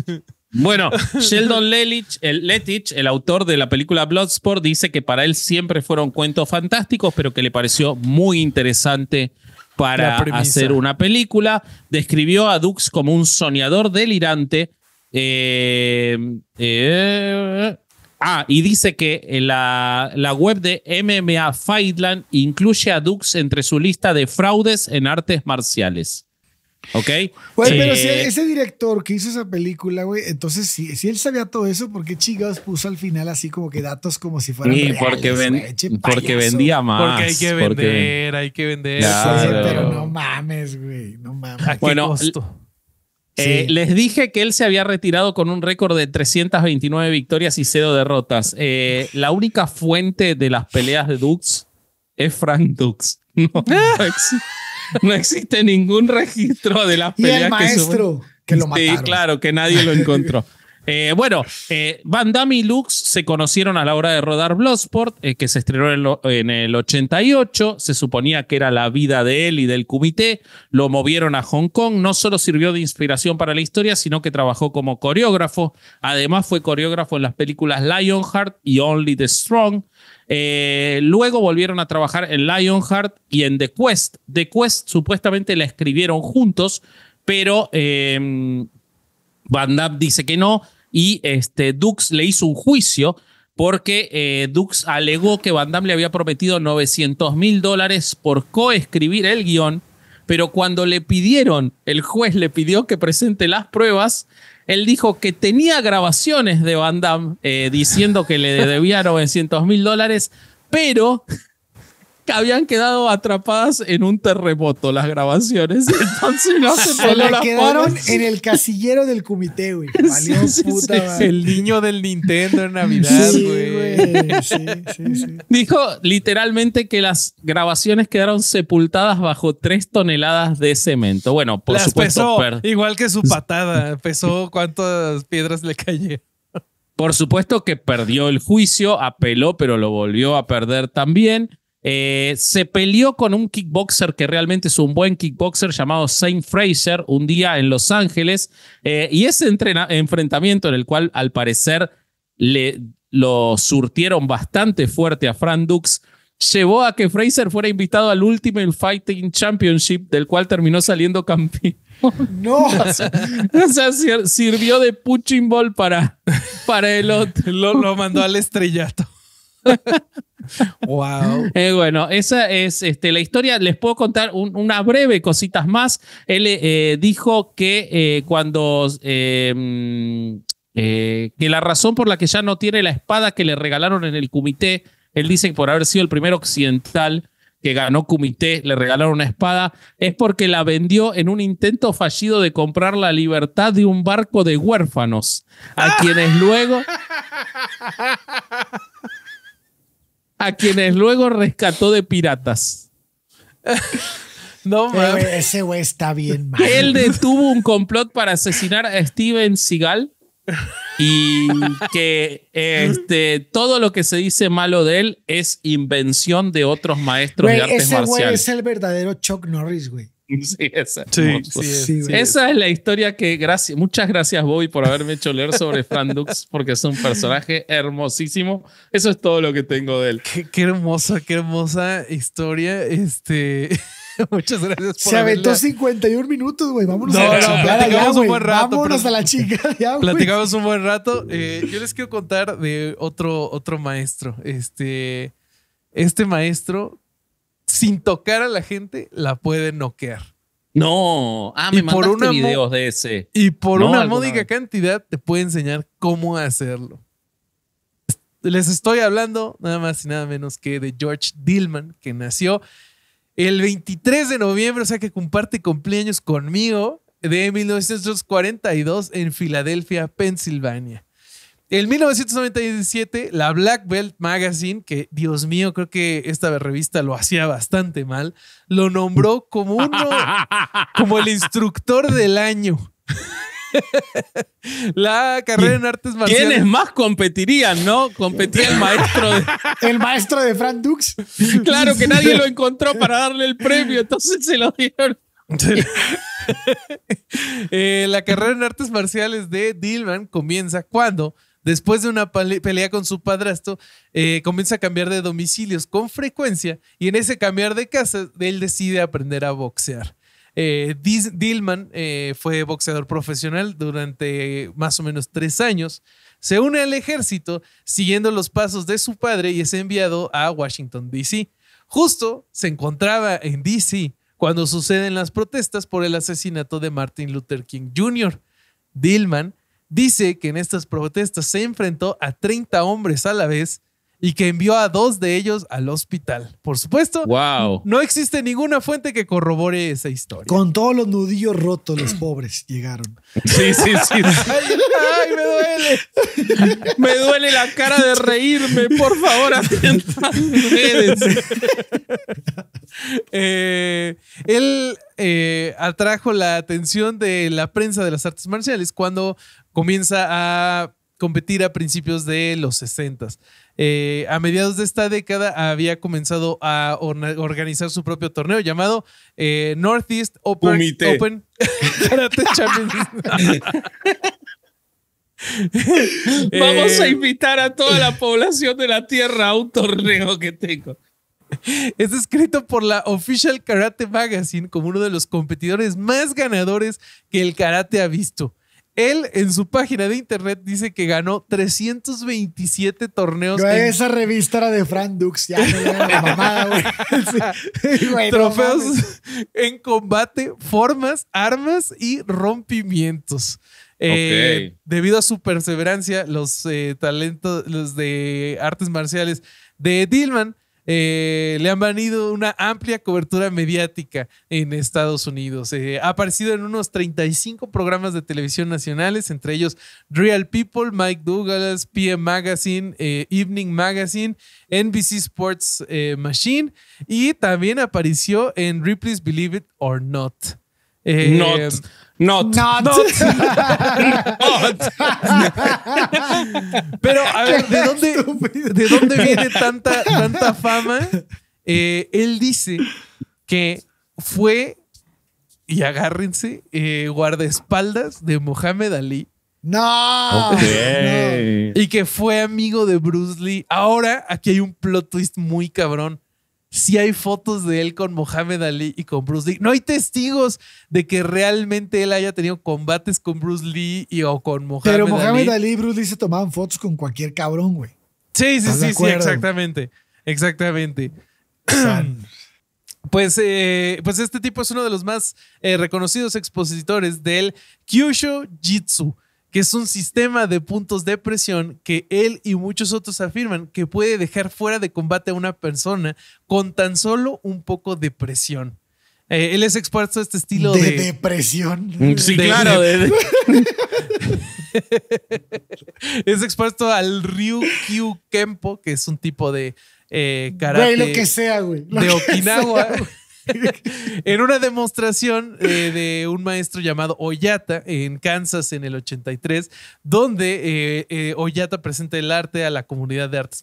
Bueno, Sheldon Lelich, el, el autor de la película Bloodsport, dice que para él siempre fueron cuentos fantásticos, pero que le pareció muy interesante para hacer una película. Describió a Dux como un soñador delirante. Eh, eh, ah, y dice que eh, la, la web de MMA Fightland incluye a Dux entre su lista de fraudes en artes marciales. ¿Ok? pero si eh, ese director que hizo esa película, güey, entonces si, él sabía todo eso, ¿por qué chingados puso al final así como que datos como si fueran porque, vendía más. Porque hay que vender, hay que vender. pero no mames, güey, no mames. bueno, eh, Les dije que él se había retirado con un récord de 329 victorias y 0 derrotas. Eh, la única fuente de las peleas de Dux es Frank Dux. no no existe ningún registro de las peleas. Y el maestro que, lo mataron. Sí, claro, que nadie lo encontró. Eh, bueno, eh, Van Damme y Lux se conocieron a la hora de rodar Bloodsport, eh, que se estrenó en, en, el 88. Se suponía que era la vida de él y del comité. Lo movieron a Hong Kong. No solo sirvió de inspiración para la historia, sino que trabajó como coreógrafo. Además, fue coreógrafo en las películas Lionheart y Only the Strong. Eh, luego volvieron a trabajar en Lionheart y en The Quest. The Quest supuestamente la escribieron juntos, pero em, Van Damme dice que no y este, Dux le hizo un juicio porque eh, Dux alegó que Van Damme le había prometido 900 mil dólares por coescribir el guión, pero cuando le pidieron, el juez le pidió que presente las pruebas, él dijo que tenía grabaciones de Van Damme eh, diciendo que le debía 900 mil dólares, pero que habían quedado atrapadas en un terremoto las grabaciones. Entonces no se, quedaron en el casillero del comité, güey. El niño del Nintendo en Navidad, güey. Dijo literalmente que las grabaciones quedaron sepultadas bajo tres toneladas de cemento. Bueno, por supuesto. igual que su patada. Pesó cuántas piedras le cayeron. Por supuesto que perdió el juicio, apeló, pero lo volvió a perder también. Eh, se peleó con un kickboxer que realmente es un buen kickboxer llamado Saint Fraser un día en Los Ángeles eh, y ese enfrentamiento en el cual al parecer le, lo surtieron bastante fuerte a Fran Dux llevó a que Fraser fuera invitado al Ultimate Fighting Championship, del cual terminó saliendo campeón. No, sirvió de punching ball para, para el otro. Lo, lo mandó al estrellato. wow. Eh, bueno, esa es este, la historia. Les puedo contar unas una breve cositas más. Él eh, eh, dijo que cuando... Mm, que la razón por la que ya no tiene la espada que le regalaron en el comité, él dice que por haber sido el primer occidental que ganó comité, le regalaron una espada, es porque la vendió en un intento fallido de comprar la libertad de un barco de huérfanos, a ah. quienes luego a quienes luego rescató de piratas. No mames. ese güey está bien mal. Él detuvo un complot para asesinar a Steven Seagal y que este, todo lo que se dice malo de él es invención de otros maestros de artes marciales. Ese güey es el verdadero Chuck Norris, güey. Sí, esa. es la historia que gracias, muchas gracias Bobby por haberme hecho leer sobre Dux porque es un personaje hermosísimo. Eso es todo lo que tengo de él. Qué, hermosa, qué hermosa historia. Este Muchas gracias por Se aventó 51 minutos, güey. Vámonos a la chica Platicamos un buen rato. Vámonos la platicamos un buen rato. yo les quiero contar de otro, otro maestro. Este, este maestro sin tocar a la gente, la puede noquear. No, ah, me y por una de ese. Y por una módica cantidad te puede enseñar cómo hacerlo. Les estoy hablando nada más y nada menos que de George Dillman, que nació el 23 de noviembre, o sea que comparte cumpleaños conmigo, de 1942 en Filadelfia, Pensilvania. En 1997, la Black Belt Magazine, que Dios mío, creo que esta revista lo hacía bastante mal, lo nombró como uno, como el instructor del año. la carrera en artes marciales. ¿Quiénes más competirían, no? Competía el maestro El maestro de Frank Dux. Claro que nadie lo encontró para darle el premio, entonces se lo dieron. Eh, la carrera en artes marciales de Dillman comienza cuando Después de una pelea con su padrastro, eh, comienza a cambiar de domicilios con frecuencia y en ese cambiar de casa, él decide aprender a boxear. Eh, Dillman eh, fue boxeador profesional durante más o menos tres años. Se une al ejército siguiendo los pasos de su padre y es enviado a Washington, D.C. Justo se encontraba en D.C. cuando suceden las protestas por el asesinato de Martin Luther King Jr. Dillman Dice que en estas protestas se enfrentó a 30 hombres a la vez y que envió a dos de ellos al hospital. Por supuesto, wow. no existe ninguna fuente que corrobore esa historia. Con todos los nudillos rotos, los pobres llegaron. Sí, sí, sí. ay, me duele. Me duele la cara de reírme. Por favor, eh, él eh, atrajo la atención de la prensa de las artes marciales cuando comienza a competir a principios de los 60 eh, a mediados de esta década había comenzado a organizar su propio torneo llamado eh, Northeast Open, Karate Championship. Vamos a invitar a toda la población de la Tierra a un torneo que tengo. Es escrito por la Official Karate Magazine como uno de los competidores más ganadores que el karate ha visto. Él en su página de internet dice que ganó 327 torneos. Esa revista era de Fran Dux, ya mamada, güey. Trofeos en combate, formas, armas y rompimientos. Eh, debido a su perseverancia, los eh, talentos los de artes marciales de Dillman eh, le han venido una amplia cobertura mediática en Estados Unidos. Eh, ha aparecido en unos 35 programas de televisión nacionales, entre ellos Real People, Mike Douglas, PM Magazine, eh, Evening Magazine, NBC Sports Machine y también apareció en Ripley's Believe It or Not. Not. Not. Pero, a ver, ¿de dónde, viene tanta, tanta fama? Eh, él dice que fue, y agárrense, eh, guardaespaldas de Mohamed Ali. no. Y que fue amigo de Bruce Lee. Ahora aquí hay un plot twist muy cabrón si hay fotos de él con Mohamed Ali y con Bruce Lee. No hay testigos de que realmente él haya tenido combates con Bruce Lee o con Mohamed Ali. Pero Mohamed Ali. y Bruce Lee se tomaban fotos con cualquier cabrón, güey. Sí, sí, sí, sí, exactamente. Exactamente. Pues, eh, pues este tipo es uno de los más eh, reconocidos expositores del Kyusho Jitsu, que es un sistema de puntos de presión que él y muchos otros afirman que puede dejar fuera de combate a una persona con tan solo un poco de presión. Eh, él es expuesto a este estilo de, de depresión. Sí, claro. es expuesto al Ryukyu Kempo, que es un tipo de eh, karate. lo que sea, güey. de Okinawa. en una demostración eh, de un maestro llamado Oyata en Kansas en el 83, donde eh, eh, Oyata presenta el arte a la comunidad de artes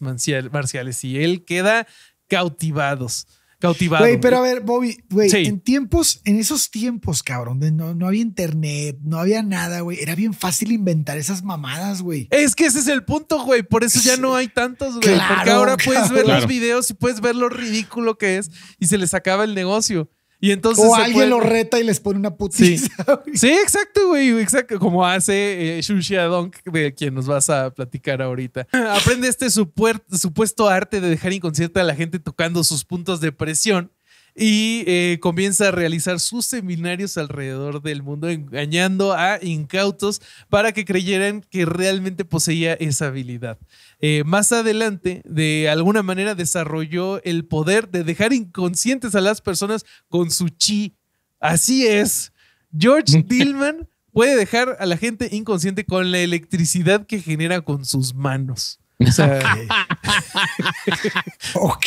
marciales y él queda cautivados cautivado. Güey, pero a ver, Bobby, güey, en tiempos, en esos tiempos, cabrón, no, había internet, no había nada, güey. Era bien fácil inventar esas mamadas, güey. Es que ese es el punto, güey. Por eso ya no hay tantos, güey. porque ahora puedes ver los videos y puedes ver lo ridículo que es y se les acaba el negocio. Y entonces. O alguien lo reta y les pone una putiza. Sí, exacto, güey. Exacto. Como hace eh, Shun Xia de quien nos vas a platicar ahorita. Aprende este supuesto arte de dejar inconsciente a la gente tocando sus puntos de presión y eh, comienza a realizar sus seminarios alrededor del mundo, engañando a incautos para que creyeran que realmente poseía esa habilidad. Eh, más adelante, de alguna manera, desarrolló el poder de dejar inconscientes a las personas con su chi. Así es, George Dillman puede dejar a la gente inconsciente con la electricidad que genera con sus manos. ok.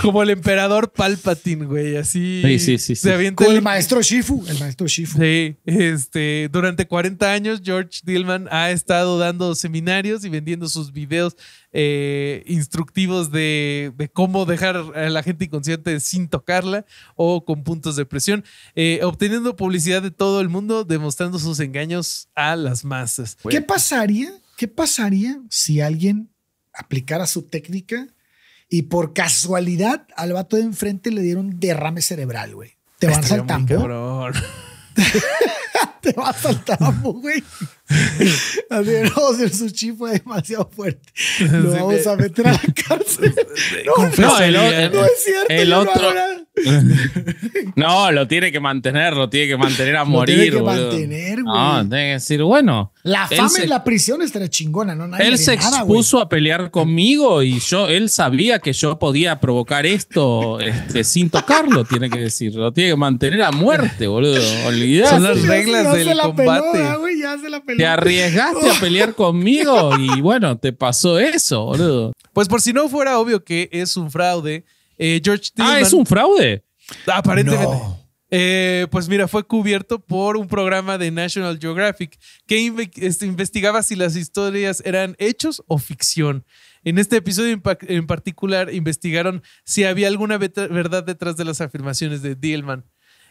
Como el emperador Palpatine, güey, así. Sí, sí, sí. el, maestro Shifu, el maestro Shifu. Sí, este, durante 40 años George Dillman ha estado dando seminarios y vendiendo sus videos eh, instructivos de, cómo dejar a la gente inconsciente sin tocarla o con puntos de presión, eh, obteniendo publicidad de todo el mundo, demostrando sus engaños a las masas. ¿Qué pasaría? ¿Qué pasaría si alguien aplicara su técnica y por casualidad al vato de enfrente le dieron derrame cerebral, güey. Te van a saltar Te vas güey. Así no, su el fue demasiado fuerte. Lo vamos eh, a meter a la cárcel. No, eh, no, el, eh, es cierto. El otro. No, lo tiene que mantener, lo tiene que mantener a morir. Lo tiene que mantener, No, tiene que decir, bueno. La fama en la prisión estará chingona, ¿no? él se expuso a pelear conmigo y yo, él sabía que yo podía provocar esto este, sin tocarlo, tiene que decir. Lo tiene que mantener a muerte, boludo. Son las reglas del combate. Te arriesgaste a pelear conmigo y bueno, te pasó eso, boludo. Pues por si no fuera obvio que es un fraude, eh, George Tillman. Ah, es un fraude. Aparentemente. Eh, pues mira, fue cubierto por un programa de National Geographic que este, investigaba si las historias eran hechos o ficción. En este episodio en particular investigaron si había alguna verdad detrás de las afirmaciones de Dillman.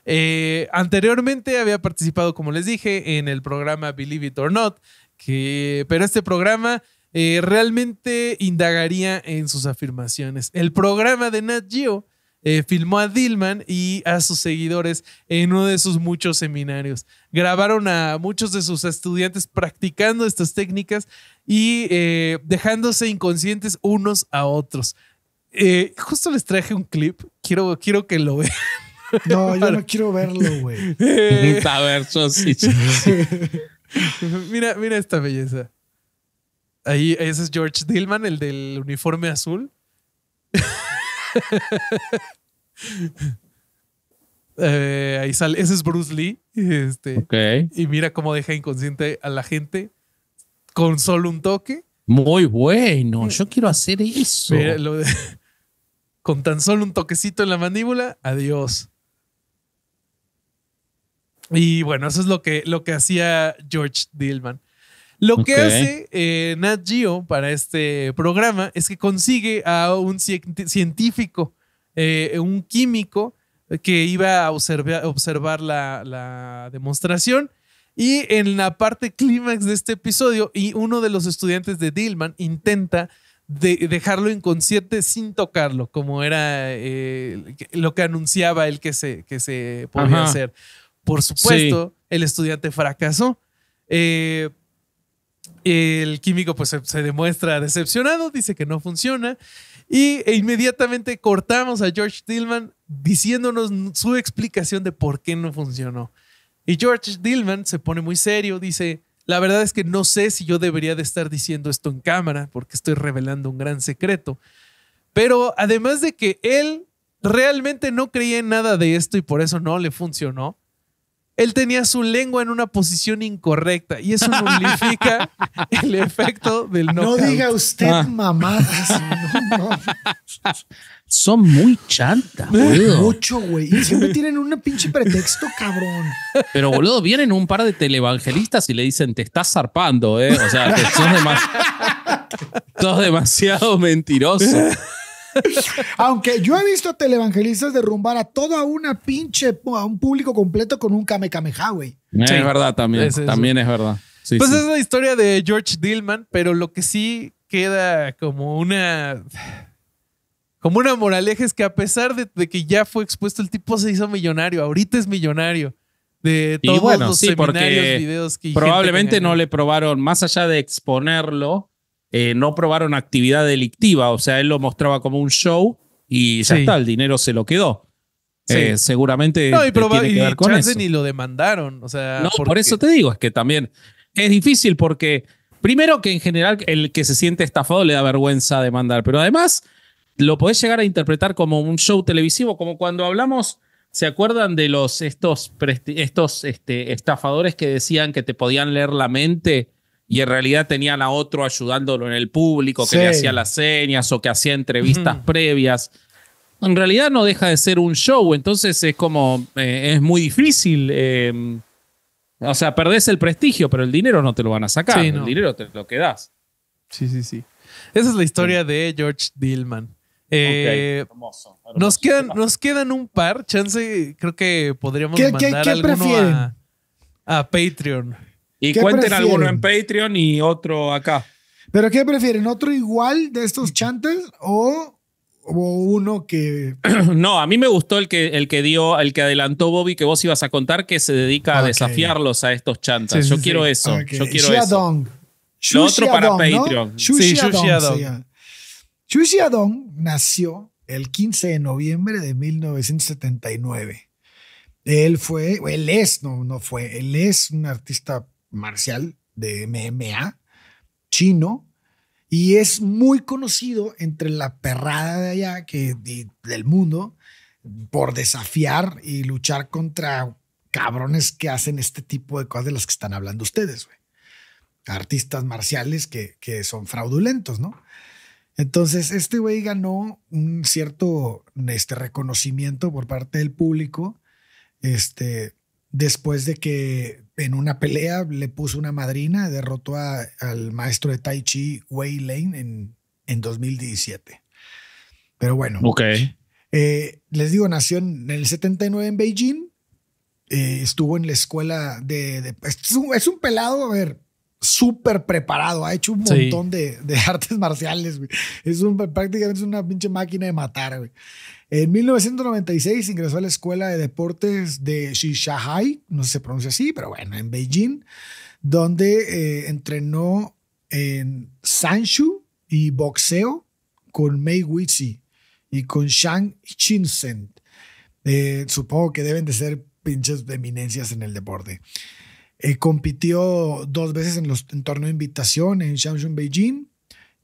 Eh, anteriormente había participado, como les dije, en el programa Believe It or Not, que, pero este programa eh, realmente indagaría en sus afirmaciones. El programa de Nat Geo eh, filmó a Dillman y a sus seguidores en uno de sus muchos seminarios. Grabaron a muchos de sus estudiantes practicando estas técnicas y dejándose inconscientes unos a otros. justo les traje un clip, quiero, quiero que lo vean. No, yo no quiero verlo, güey. mira, mira esta belleza. Ahí, ese es George Dillman, el del uniforme azul. Eh, ahí sale, ese es Bruce Lee. Este, Y mira cómo deja inconsciente a la gente con solo un toque. Muy bueno, yo quiero hacer eso. con tan solo un toquecito en la mandíbula, adiós. Y bueno, eso es lo que, lo que hacía George Dillman. Lo que hace eh, Nat Geo para este programa es que consigue a un científico, eh, un químico, que iba a observar la, demostración. Y en la parte clímax de este episodio, y uno de los estudiantes de Dillman intenta de dejarlo inconsciente sin tocarlo, como era eh, lo que anunciaba él que se, que se podía hacer. Por supuesto, el estudiante fracasó. Eh, el químico pues se, demuestra decepcionado, dice que no funciona y e inmediatamente cortamos a George Dillman diciéndonos su explicación de por qué no funcionó. Y George Dillman se pone muy serio, dice, la verdad es que no sé si yo debería de estar diciendo esto en cámara porque estoy revelando un gran secreto. Pero además de que él realmente no creía en nada de esto y por eso no le funcionó, él tenía su lengua en una posición incorrecta y eso nulifica el efecto del no. No diga usted mamá, ah. mamadas. Son muy chantas. Mucho, güey. Siempre tienen un pinche pretexto, cabrón. Pero, boludo, vienen un par de televangelistas y le dicen, te estás zarpando, ¿eh? O sea, que demasiado, sos demasiado mentiroso. Aunque yo he visto televangelistas derrumbar a toda una pinche, a un público completo con un Kame güey. Es verdad también, es también es verdad. pues es la historia de George Dillman, pero lo que sí queda como una... Como una moraleja es que a pesar de, que ya fue expuesto, el tipo se hizo millonario. Ahorita es millonario de todos los seminarios, videos que probablemente no le probaron más allá de exponerlo eh, no probaron actividad delictiva, o sea, él lo mostraba como un show y ya está, el dinero se lo quedó. Eh, seguramente no, y tiene que ni lo demandaron, o sea, no, por eso te digo, es que también es difícil porque primero que en general el que se siente estafado le da vergüenza demandar, pero además lo podés llegar a interpretar como un show televisivo, como cuando hablamos, ¿se acuerdan de los estos estos este, estafadores que decían que te podían leer la mente? y en realidad tenían a otro ayudándolo en el público, que le hacía las señas o que hacía entrevistas previas. En realidad no deja de ser un show, entonces es como, eh, es muy difícil. Eh, o sea, perdés el prestigio, pero el dinero no te lo van a sacar, el dinero te lo quedas. Sí, sí, sí. Esa es la historia de George Dillman. Eh, nos, quedan, nos quedan un par, chance, creo que podríamos mandar a Patreon. Y cuenten alguno en Patreon y otro acá. ¿Pero qué prefieren? ¿Otro igual de estos chantes o, o uno que...? no, a mí me gustó el que, el que dio, el que adelantó Bobby que vos ibas a contar que se dedica a desafiarlos a estos chantas. yo, quiero Eso, yo quiero Lo otro para Patreon. Xu sí, Xu nació el 15 de noviembre de 1979. Él fue, él es, no, no fue, él es un artista marcial de MMA chino y es muy conocido entre la perrada de allá que, del mundo por desafiar y luchar contra cabrones que hacen este tipo de cosas de las que están hablando ustedes, Artistas marciales que, son fraudulentos, ¿no? Entonces, este güey ganó un cierto este, reconocimiento por parte del público, este, después de que en una pelea le puso una madrina, derrotó al maestro de Tai Chi, Wei Lane, en, en 2017. Pero bueno. Ok. Eh, les digo, nació en el 79 en Beijing. Eh, estuvo en la escuela de... es, un, pelado, a ver, súper preparado. Ha hecho un montón de, artes marciales, Es prácticamente una pinche máquina de matar, En 1996 ingresó a la Escuela de Deportes de Shishahai, no sé si se pronuncia así, pero bueno, en Beijing, donde eh, entrenó en Sanshu y boxeo con Mei Wixi y con Shang Chinsen. Eh, supongo que deben de ser pinches eminencias en el deporte. Eh, compitió dos veces en, los, entornos torneo de invitación en Beijing.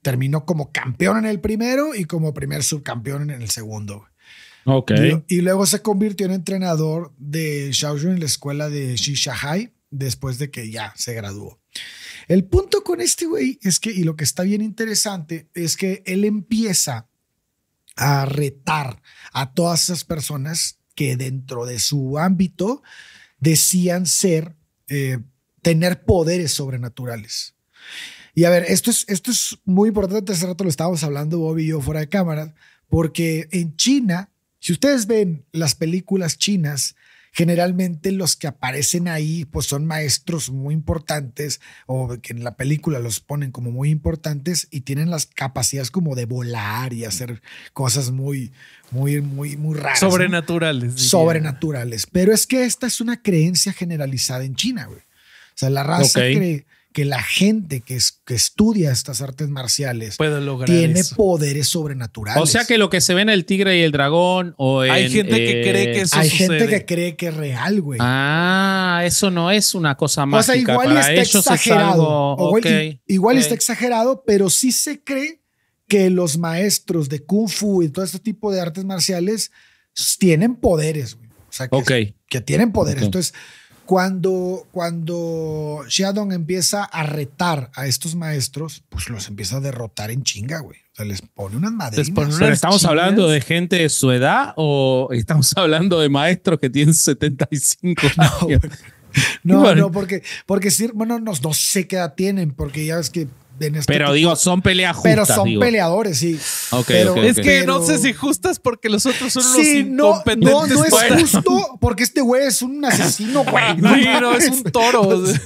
Terminó como campeón en el primero y como primer subcampeón en el segundo. Y, luego se convirtió en entrenador de Xiaoyun en la escuela de Shanghai después de que ya se graduó. El punto con este güey es que, y lo que está bien interesante, es que él empieza a retar a todas esas personas que dentro de su ámbito decían ser eh, tener poderes sobrenaturales. Y a ver, esto es, esto es muy importante, hace rato lo estábamos hablando Bobby y yo fuera de cámara, porque en China, si ustedes ven las películas chinas, Generalmente los que aparecen ahí pues son maestros muy importantes o que en la película los ponen como muy importantes y tienen las capacidades como de volar y hacer cosas muy, muy, muy, muy raras. Sobrenaturales. Sobrenaturales. Pero es que esta es una creencia generalizada en China, güey. O sea, la raza cree que la gente que, estudia estas artes marciales tiene poderes sobrenaturales. O sea que lo que se ve en el tigre y el dragón o en, Hay gente que cree eh, que Hay gente que cree que es real, güey. Ah, eso no es una cosa más. O sea, igual está exagerado. Es igual está exagerado, pero sí se cree que los maestros de kung fu y todo este tipo de artes marciales tienen poderes, güey. O sea, que tienen poderes. Entonces cuando, cuando Shadon empieza a retar a estos maestros, pues los empieza a derrotar en chinga, güey. O sea, les pone unas madres. ¿Estamos hablando de gente de su edad o estamos hablando de maestros que tienen 75 años? No, no, no, porque, porque bueno, no, no sé qué edad tienen, porque ya ves que este pero digo, son peleas justas. Pero son peleadores, sí. Es que no sé si justas porque los otros son unos incompetentes. No, no, es justo porque este güey es un asesino, güey. No, es un toro. Pues,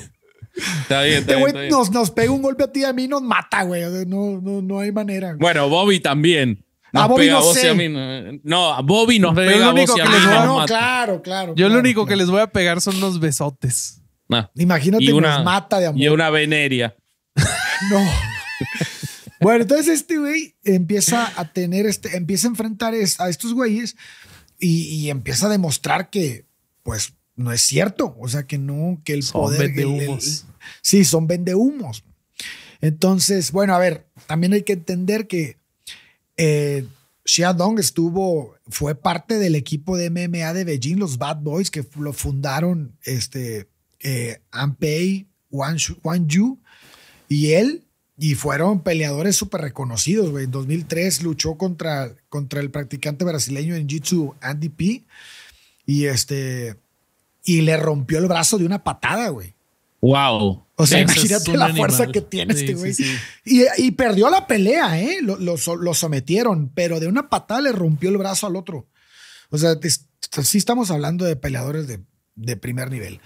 está bien, está este güey nos, nos, pega un golpe a ti y a mí nos mata, güey. No, no, no hay manera. Bueno, Bobby también. No, a Bobby pega no vos Y a mí. No, Bobby nos pega a vos y a mí. No, claro, claro. Yo lo único que les voy a pegar son los besotes. Ah. Imagínate, y una, nos mata de amor. Y una veneria. No. Bueno, entonces este güey empieza a tener este, empieza a enfrentar a estos güeyes y, empieza a demostrar que, pues, no es cierto. O sea, que no, que el son poder. Vendehumos. sí, son vendehumos. Entonces, bueno, a ver, también hay que entender que eh, Xia Dong estuvo, fue parte del equipo de MMA de Beijing, los Bad Boys, que lo fundaron este, eh, Anpei, Wang Yu y él, y fueron peleadores súper reconocidos, güey. En 2003 luchó contra, contra el practicante brasileño en Jiu-Jitsu, Andy P. Y este, y le rompió el brazo de una patada, güey. Wow. O sea, imagínate la fuerza que tiene este güey. y, perdió la pelea, ¿eh? Lo, sometieron, pero de una patada le rompió el brazo al otro. O sea, sí estamos hablando de peleadores de, primer nivel.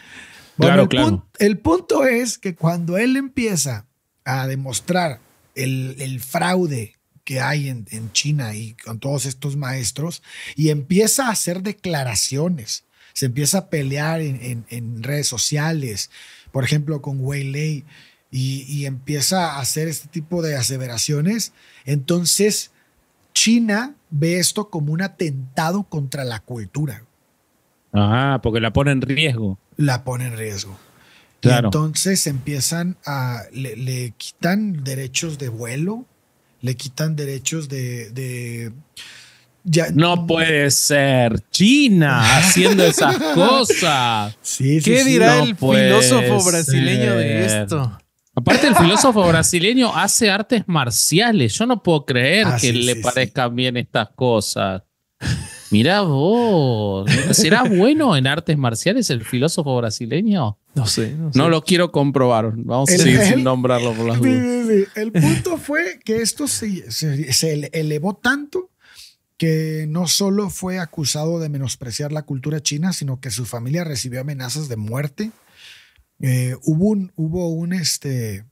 Bueno, claro, claro. el punto es que cuando él empieza a demostrar el, fraude que hay en, China y con todos estos maestros y empieza a hacer declaraciones, se empieza a pelear en, redes sociales, por ejemplo con Wei Lei, y, y, empieza a hacer este tipo de aseveraciones, entonces China ve esto como un atentado contra la cultura. ah porque la pone en riesgo. La pone en riesgo entonces empiezan a, le, quitan derechos de vuelo, le quitan derechos de... ya, no puede ser China haciendo esas cosas. ¿Qué dirá el filósofo brasileño de esto? Aparte, el filósofo brasileño hace artes marciales. Yo no puedo creer ah, que le parezcan bien estas cosas. Mira vos, ¿será bueno en artes marciales el filósofo brasileño? No sé. No, lo quiero comprobar. Vamos a seguir sin nombrarlo por El punto fue que esto se, se, elevó tanto que no solo fue acusado de menospreciar la cultura china, sino que su familia recibió amenazas de muerte. Eh, hubo un, hubo un, este,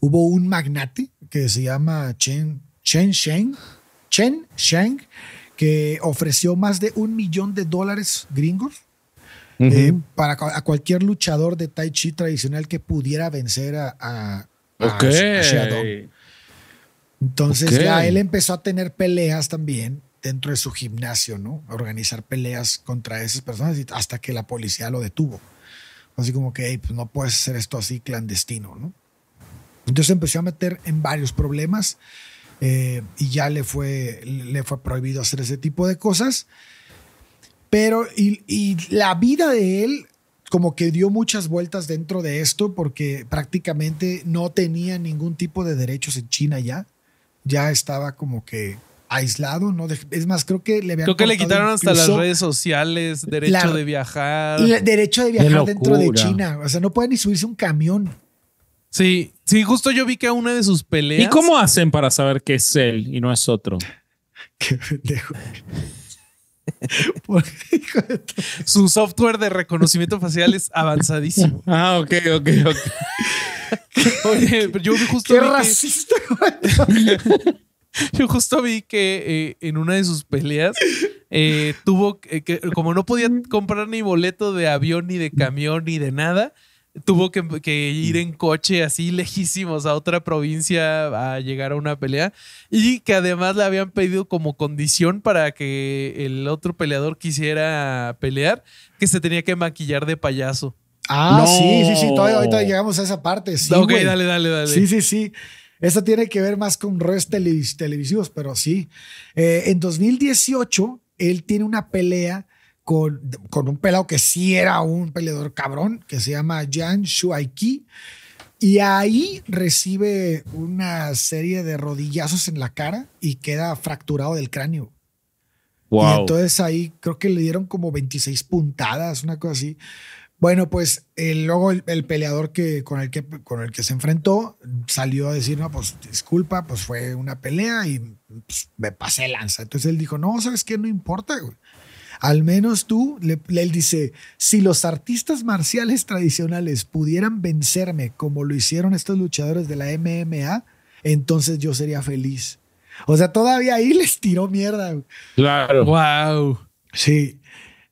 hubo un magnate que se llama Chen, Chen Sheng, Chen Shang, que ofreció más de un millón de dólares gringos eh, para a cualquier luchador de Tai Chi tradicional que pudiera vencer a, a, Entonces ya él empezó a tener peleas también dentro de su gimnasio, ¿no? organizar peleas contra esas personas hasta que la policía lo detuvo. Así como que, pues, no puedes hacer esto así clandestino, ¿no? Entonces empezó a meter en varios problemas. Eh, y ya le fue, le fue prohibido hacer ese tipo de cosas. Pero, y, la vida de él como que dio muchas vueltas dentro de esto porque prácticamente no tenía ningún tipo de derechos en China ya. Ya estaba como que aislado, ¿no? Es más, creo que le quitaron hasta las redes sociales, derecho de viajar. derecho de viajar dentro de China. O sea, no puede ni subirse un camión. Sí, sí, justo yo vi que a una de sus peleas. ¿Y cómo hacen para saber que es él y no es otro? Qué pendejo. Su software de reconocimiento facial es avanzadísimo. Ah, ok, ok, ok. Oye, yo justo. Qué racista, Yo justo vi que eh, en una de sus peleas eh, tuvo eh, que, como no podía comprar ni boleto de avión, ni de camión, ni de nada, tuvo que, ir en coche así lejísimos a otra provincia a llegar a una pelea y que además le habían pedido como condición para que el otro peleador quisiera pelear que se tenía que maquillar de payaso. Ah, sí, sí, sí, todavía ahorita llegamos a esa parte. Sí, ok, dale, dale, dale. Sí, sí, sí. eso tiene que ver más con redes televisivos, pero sí. Eh, en 2018, él tiene una pelea con, un pelado que sí era un peleador cabrón, que se llama Jan Shuaiki. Y ahí recibe una serie de rodillazos en la cara y queda fracturado del cráneo. Y entonces ahí creo que le dieron como 26 puntadas, una cosa así. Bueno, pues luego el, peleador que, con, el que, con el que se enfrentó salió a decir, no, pues disculpa, pues fue una pelea y pues, me pasé lanza. Entonces él dijo, no, ¿sabes qué? No importa, güey. Al menos tú, le, él dice, si los artistas marciales tradicionales pudieran vencerme como lo hicieron estos luchadores de la MMA, entonces yo sería feliz. O sea, todavía ahí les tiró mierda. Claro. Wow. Sí.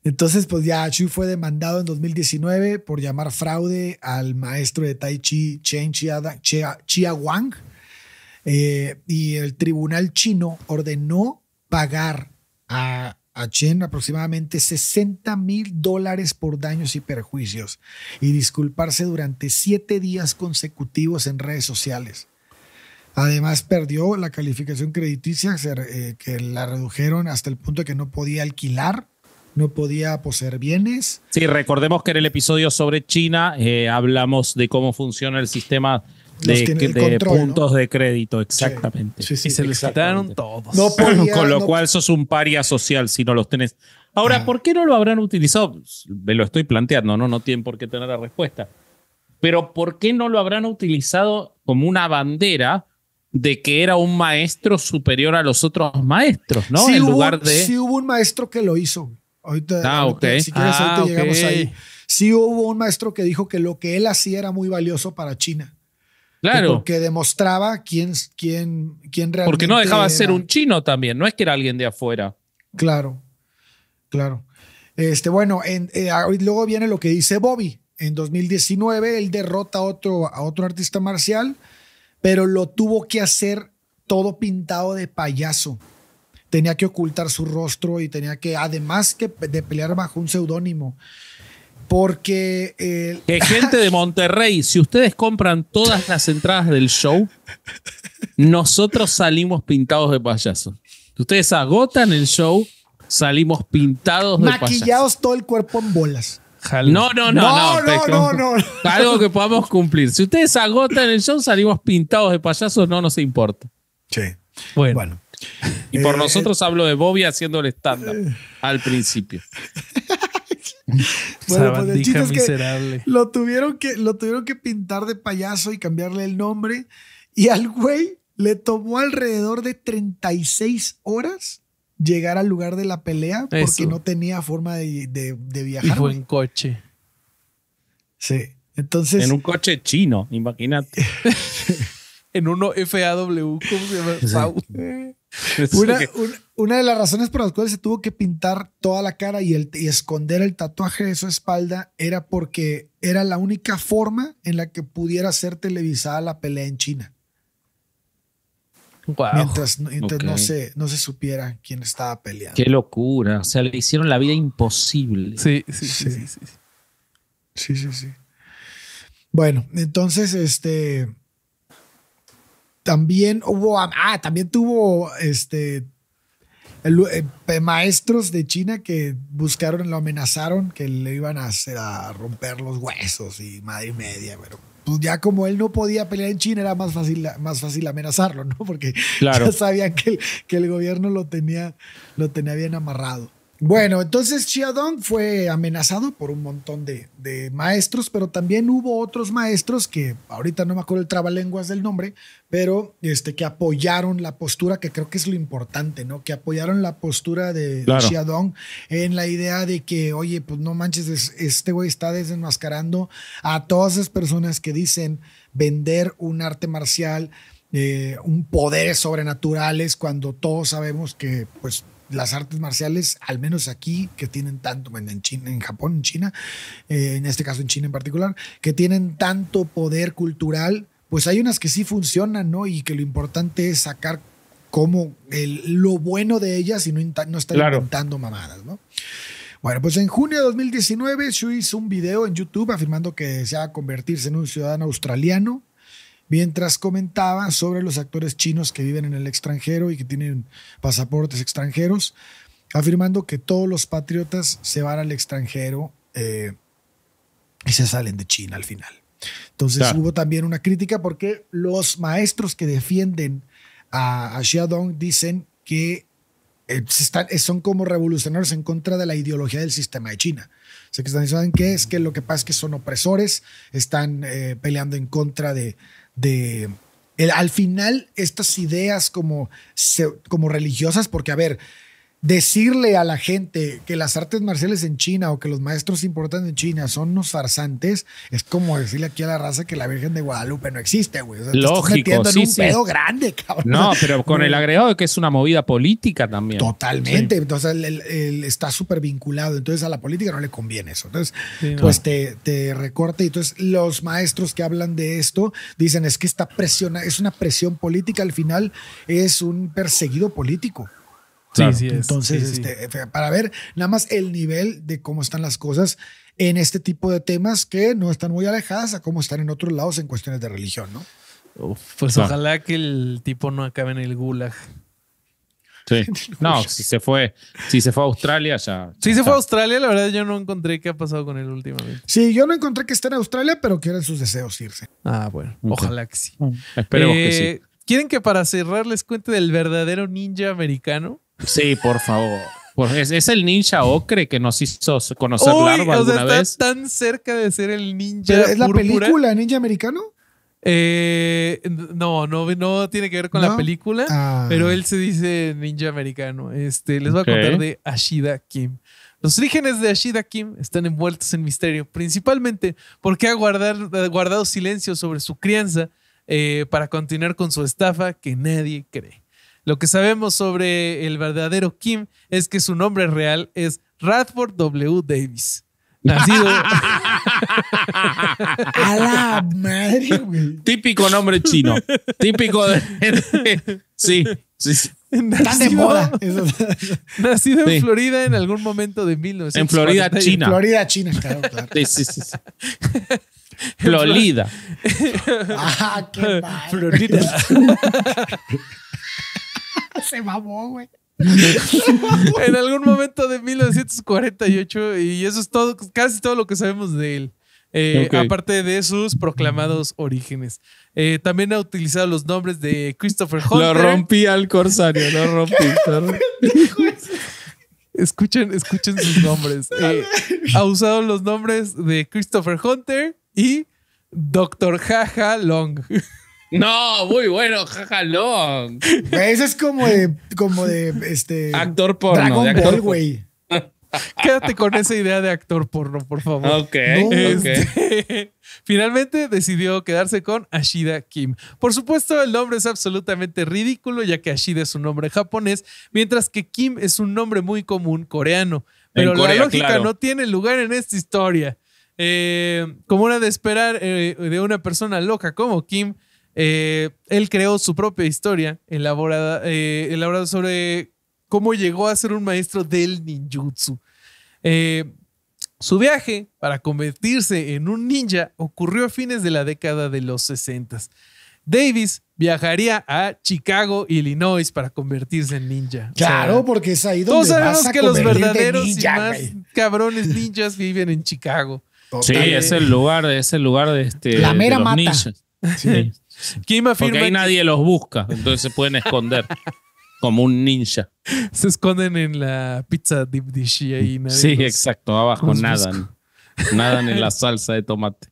Entonces, pues ya Chu fue demandado en 2019 por llamar fraude al maestro de Tai Chi, Chen Chia, Chia, Wang. Eh, y el tribunal chino ordenó pagar a a Chen aproximadamente 60 mil dólares por daños y perjuicios y disculparse durante siete días consecutivos en redes sociales. Además, perdió la calificación crediticia eh, que la redujeron hasta el punto de que no podía alquilar, no podía poseer bienes. Sí, recordemos que en el episodio sobre China eh, hablamos de cómo funciona el sistema de, que, puntos de crédito, exactamente. y se les quitaron todos. Con lo cual sos un paria social si no los tenés. Ahora, ah. ¿por qué no lo habrán utilizado? Me lo estoy planteando, ¿no? No tienen por qué tener la respuesta. Pero ¿por qué no lo habrán utilizado como una bandera de que era un maestro superior a los otros maestros, ¿no? en lugar de... Sí hubo un maestro que lo hizo. Ahorita, ah, okay. si quieres, ah, ahí. Sí hubo un maestro que dijo que lo que él hacía era muy valioso para China. Claro. Que porque demostraba quién, quién, quién realmente. Porque no dejaba de ser un chino también, no es que era alguien de afuera. Claro, claro. Este, bueno, eh, luego viene lo que dice Bobby. En 2019 él derrota a otro, a otro artista marcial, pero lo tuvo que hacer todo pintado de payaso. Tenía que ocultar su rostro y tenía que, además que de pelear bajo un seudónimo. Porque. Eh, que gente de Monterrey, si ustedes compran todas las entradas del show, nosotros salimos pintados de payaso. Si Ustedes agotan el show, salimos pintados de Maquillados todo el cuerpo en bolas. No, no, no, no. No, no, no, Algo que podamos cumplir. Si ustedes agotan el show, salimos pintados de payasos, no nos importa. Sí. Bueno. Y por eh, nosotros hablo de Bobby haciendo el stand eh. al principio. bueno, pues chiste que lo tuvieron que lo tuvieron que pintar de payaso y cambiarle el nombre y al güey le tomó alrededor de 36 horas llegar al lugar de la pelea porque no tenía forma de, de, viajar. Y fue en coche. Sí. Entonces. En un coche chino, imagínate. en uno FAW, ¿cómo se llama? Eh, Una, una, de las razones por las cuales se tuvo que pintar toda la cara y, el, esconder el tatuaje de su espalda era porque era la única forma en la que pudiera ser televisada la pelea en China. Mientras, no, se, no se supiera quién estaba peleando. Qué locura. O sea, le hicieron la vida imposible. Sí, sí, sí. sí. sí, sí. Bueno, entonces, este, también hubo, ah, ah, también tuvo este, eh, maestros de China que buscaron, lo amenazaron, que le iban a, hacer, a romper los huesos y madre y media, pero pues ya como él no podía pelear en China era más fácil, más fácil amenazarlo, ¿no? Porque claro. ya sabían que, que el gobierno lo tenía, lo tenía bien amarrado. Bueno, entonces Dong fue amenazado por un montón de, maestros, pero también hubo otros maestros que ahorita no me acuerdo el trabalenguas del nombre, pero este, que apoyaron la postura, que creo que es lo importante, ¿no? Que apoyaron la postura de, Chia Dong en la idea de que, oye, pues no manches, este güey está desenmascarando a todas esas personas que dicen vender un arte marcial, eh, un poder sobrenaturales, cuando todos sabemos que, pues, las artes marciales, al menos aquí, que tienen tanto, en China, en Japón, en China, eh, en este caso en China en particular, que tienen tanto poder cultural, pues hay unas que sí funcionan, ¿no? Y que lo importante es sacar como el, lo bueno de ellas y no, no estar inventando mamadas, ¿no? Bueno, pues en junio de 2019 Shui hizo un video en YouTube afirmando que deseaba convertirse en un ciudadano australiano mientras comentaba sobre los actores chinos que viven en el extranjero y que tienen pasaportes extranjeros, afirmando que todos los patriotas se van al extranjero eh, y se salen de China al final. Entonces hubo también una crítica porque los maestros que defienden a, a Xiaodong dicen que eh, están, son como revolucionarios en contra de la ideología del sistema de China. O sea, que están diciendo que es que lo que pasa es que son opresores, están eh, peleando en contra de, de al final estas ideas como, como religiosas, porque a ver, decirle a la gente que las artes marciales en China o que los maestros importantes en China son unos farsantes es como decirle aquí a la raza que la Virgen de Guadalupe no existe, güey. te metiendo un pedo grande, cabrón. No, pero con el agregado de que es una movida política también. Totalmente. Entonces, está súper vinculado. Entonces, a la política no le conviene eso. Entonces, pues te, te recorta. Y entonces, los maestros que hablan de esto dicen es que esta presión, es una presión política. Al final, es un perseguido político. Sí, Entonces, este, para ver nada más el nivel de cómo están las cosas en este tipo de temas que no están muy alejadas a cómo están en otros lados en cuestiones de religión, ¿no? pues ojalá que el tipo no acabe en el gulag. Sí. No, si se fue, si se fue a Australia ya. Si se fue a Australia, la verdad yo no encontré qué ha pasado con él últimamente. Sí, yo no encontré que esté en Australia, pero quieren sus deseos irse. Ah, bueno, ojalá que sí. Mm. Esperemos que eh, sí. ¿Quieren que para cerrar les cuente del verdadero ninja americano? Sí, por favor. Es, el ninja ocre que nos hizo conocer la Larva alguna o está tan cerca de ser el ninja. ¿Es la película ninja americano? Eh, no, no, tiene que ver con la película, ah. pero él se dice ninja americano. Este, les voy a contar de Ashida Kim. Los orígenes de Ashida Kim están envueltos en misterio, principalmente porque ha guardado, silencio sobre su crianza eh, para continuar con su estafa que nadie cree. Lo que sabemos sobre el verdadero Kim es que su nombre real es Radford W. Davis. Nacido. A la madre, güey. Típico nombre chino. Típico de. sí, sí. Nacido, de moda. nacido en Florida en algún momento de 1900. En Florida, China. Florida, China, claro. Sí, sí, sí. Florida. ¡Ajá, ah, qué mal. Florida. Se mamó, güey. en algún momento de 1948 y eso es todo, casi todo lo que sabemos de él. Eh, aparte de sus proclamados orígenes. Eh, también ha utilizado los nombres de Christopher Hunter. Lo rompí al corsario, lo rompí. escuchen, escuchen sus nombres. Eh, ha usado los nombres de Christopher Hunter y Doctor Jaja Long. No, muy bueno, jajalón. Eso es como de, como de este. Actor porno. Dragon güey. Quédate con esa idea de actor porno, por favor. Ok. Este, finalmente decidió quedarse con Ashida Kim. Por supuesto, el nombre es absolutamente ridículo, ya que Ashida es un nombre japonés, mientras que Kim es un nombre muy común coreano. Pero la lógica no tiene lugar en esta historia. Eh, como una de esperar eh, de una persona loca como Kim, eh, él creó su propia historia eh, elaborada, sobre cómo llegó a ser un maestro del ninjutsu. Eh, su viaje para convertirse en un ninja ocurrió a fines de la década de los 60. Davis viajaría a Chicago, Illinois, para convertirse en ninja. Claro, porque es ahí donde todos sabemos que los verdaderos más cabrones ninjas viven en Chicago. Sí, es el lugar, es el lugar de este. La mera Sí. Porque ahí nadie los busca, entonces se pueden esconder como un ninja. Se esconden en la pizza deep dish ahí sí, exacto, abajo nadan. Nadan en la salsa de tomate.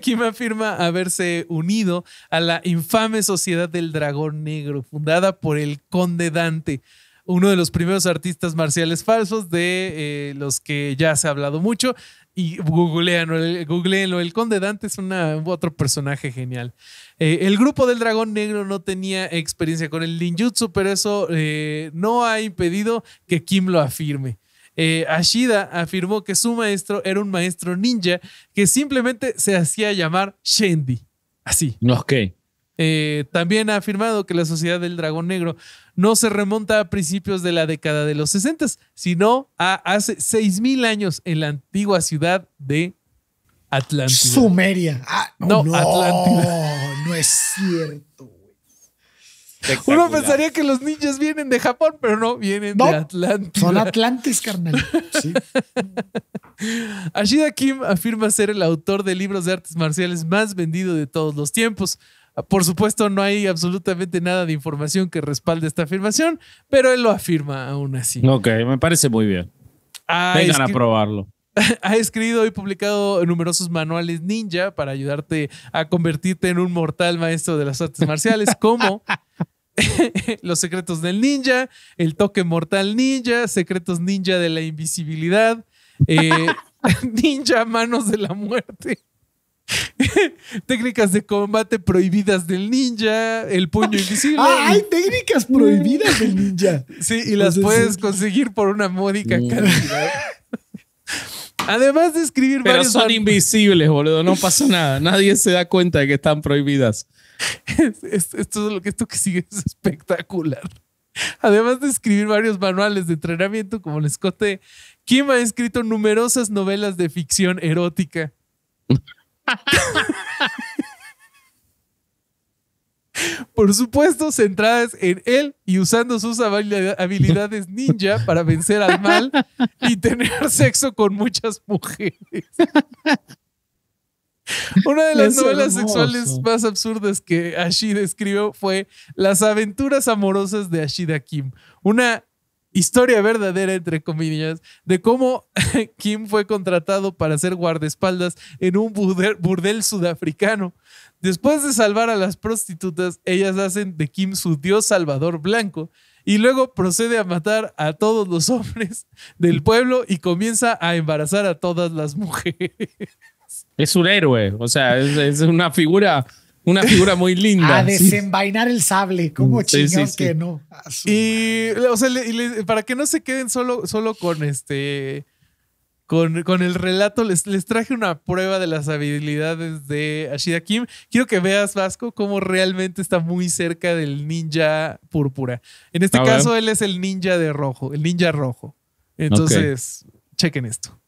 Kim afirma haberse unido a la infame Sociedad del Dragón Negro, fundada por el Conde Dante, uno de los primeros artistas marciales falsos de eh, los que ya se ha hablado mucho. Y googleanlo, El conde Dante es otro personaje genial. Eh, el grupo del dragón negro no tenía experiencia con el ninjutsu, pero eso eh, no ha impedido que Kim lo afirme. Eh, Ashida afirmó que su maestro era un maestro ninja que simplemente se hacía llamar Shendi. Así. No, ok. Eh, también ha afirmado que la sociedad del dragón negro no se remonta a principios de la década de los 60, sino a hace 6.000 años en la antigua ciudad de Atlántida. Sumeria. Ah, oh, no, no, No, no es cierto. Uno pensaría que los ninjas vienen de Japón, pero no, vienen de Atlántida. Son Atlantes, carnal. Ashida Kim afirma ser el autor de libros de artes marciales más vendido de todos los tiempos. Por supuesto, no hay absolutamente nada de información que respalde esta afirmación, pero él lo afirma aún así. Ok, me parece muy bien. a probarlo ha escrito y publicado numerosos manuales ninja para ayudarte a convertirte en un mortal maestro de las artes marciales, como Los secretos del ninja, El toque mortal ninja, Secretos ninja de la invisibilidad, eh, Ninja manos de la muerte. técnicas de combate prohibidas del ninja, el puño invisible. Ah, hay técnicas prohibidas del ninja. Sí, y las puedes conseguir por una módica mm. cantidad. Además de escribir Pero son invisibles, boludo. No pasa nada. Nadie se da cuenta de que están prohibidas. esto, que, esto que sigue es espectacular. Además de escribir varios manuales de entrenamiento, como el escote Kim ha escrito numerosas novelas de ficción erótica. Por supuesto, centradas en él y usando sus habilidades ninja para vencer al mal y tener sexo con muchas mujeres. Una de las novelas sexuales más absurdas que Ashida escribió fue Las aventuras amorosas de Ashida Kim, una historia verdadera, entre comillas, de cómo Kim fue contratado para ser guardaespaldas en un burdel, sudafricano. Después de salvar a las prostitutas, ellas hacen de Kim su dios salvador blanco y luego procede a matar a todos los hombres del pueblo y comienza a embarazar a todas las mujeres. Es un héroe, o sea, es una figura una figura muy linda. A desenvainar el sable, como que no. Y, para que no se queden solo, solo con este. Con, con, el relato les, les traje una prueba de las habilidades de Ashida Kim. Quiero que veas, Vasco, cómo realmente está muy cerca del ninja púrpura. En este caso, él es el ninja de rojo, el ninja rojo. Entonces, chequen esto.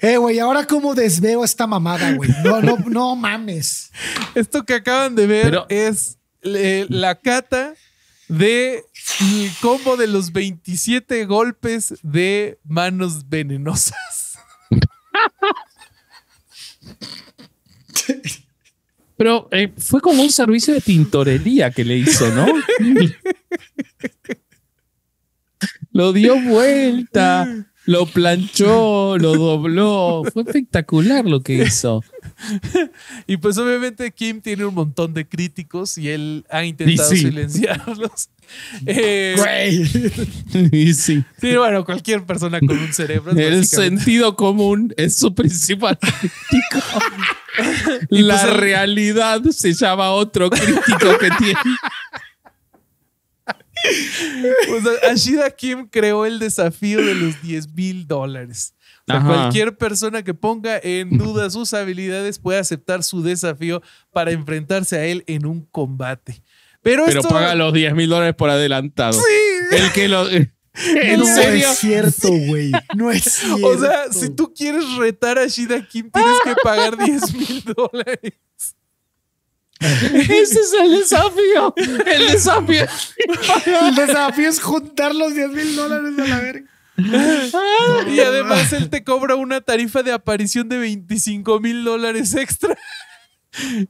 Eh, güey, ahora cómo desveo esta mamada, güey. No, no, no mames. Esto que acaban de ver es eh, la cata de el combo de los 27 golpes de manos venenosas. Pero eh, fue como un servicio de tintorería que le hizo, ¿no? Lo dio vuelta, lo planchó, lo dobló. Fue espectacular lo que hizo. Y pues obviamente Kim tiene un montón de críticos y él ha intentado silenciarlos. Eh, y sí. sí, bueno, cualquier persona con un cerebro. El sentido común es su principal crítico. Pues La realidad se llama otro crítico que tiene. O sea, Ashida Kim creó el desafío de los 10 mil dólares. cualquier persona que ponga en duda sus habilidades puede aceptar su desafío para enfrentarse a él en un combate. Pero, Pero paga los 10 mil dólares por adelantado. Sí. El que lo... no es cierto, güey. No es O sea, si tú quieres retar a Ashida Kim, tienes que pagar 10 mil dólares. Ese es el desafío. El desafío. el desafío es juntar los 10 mil dólares a la verga. y además él te cobra una tarifa de aparición de 25 mil dólares extra.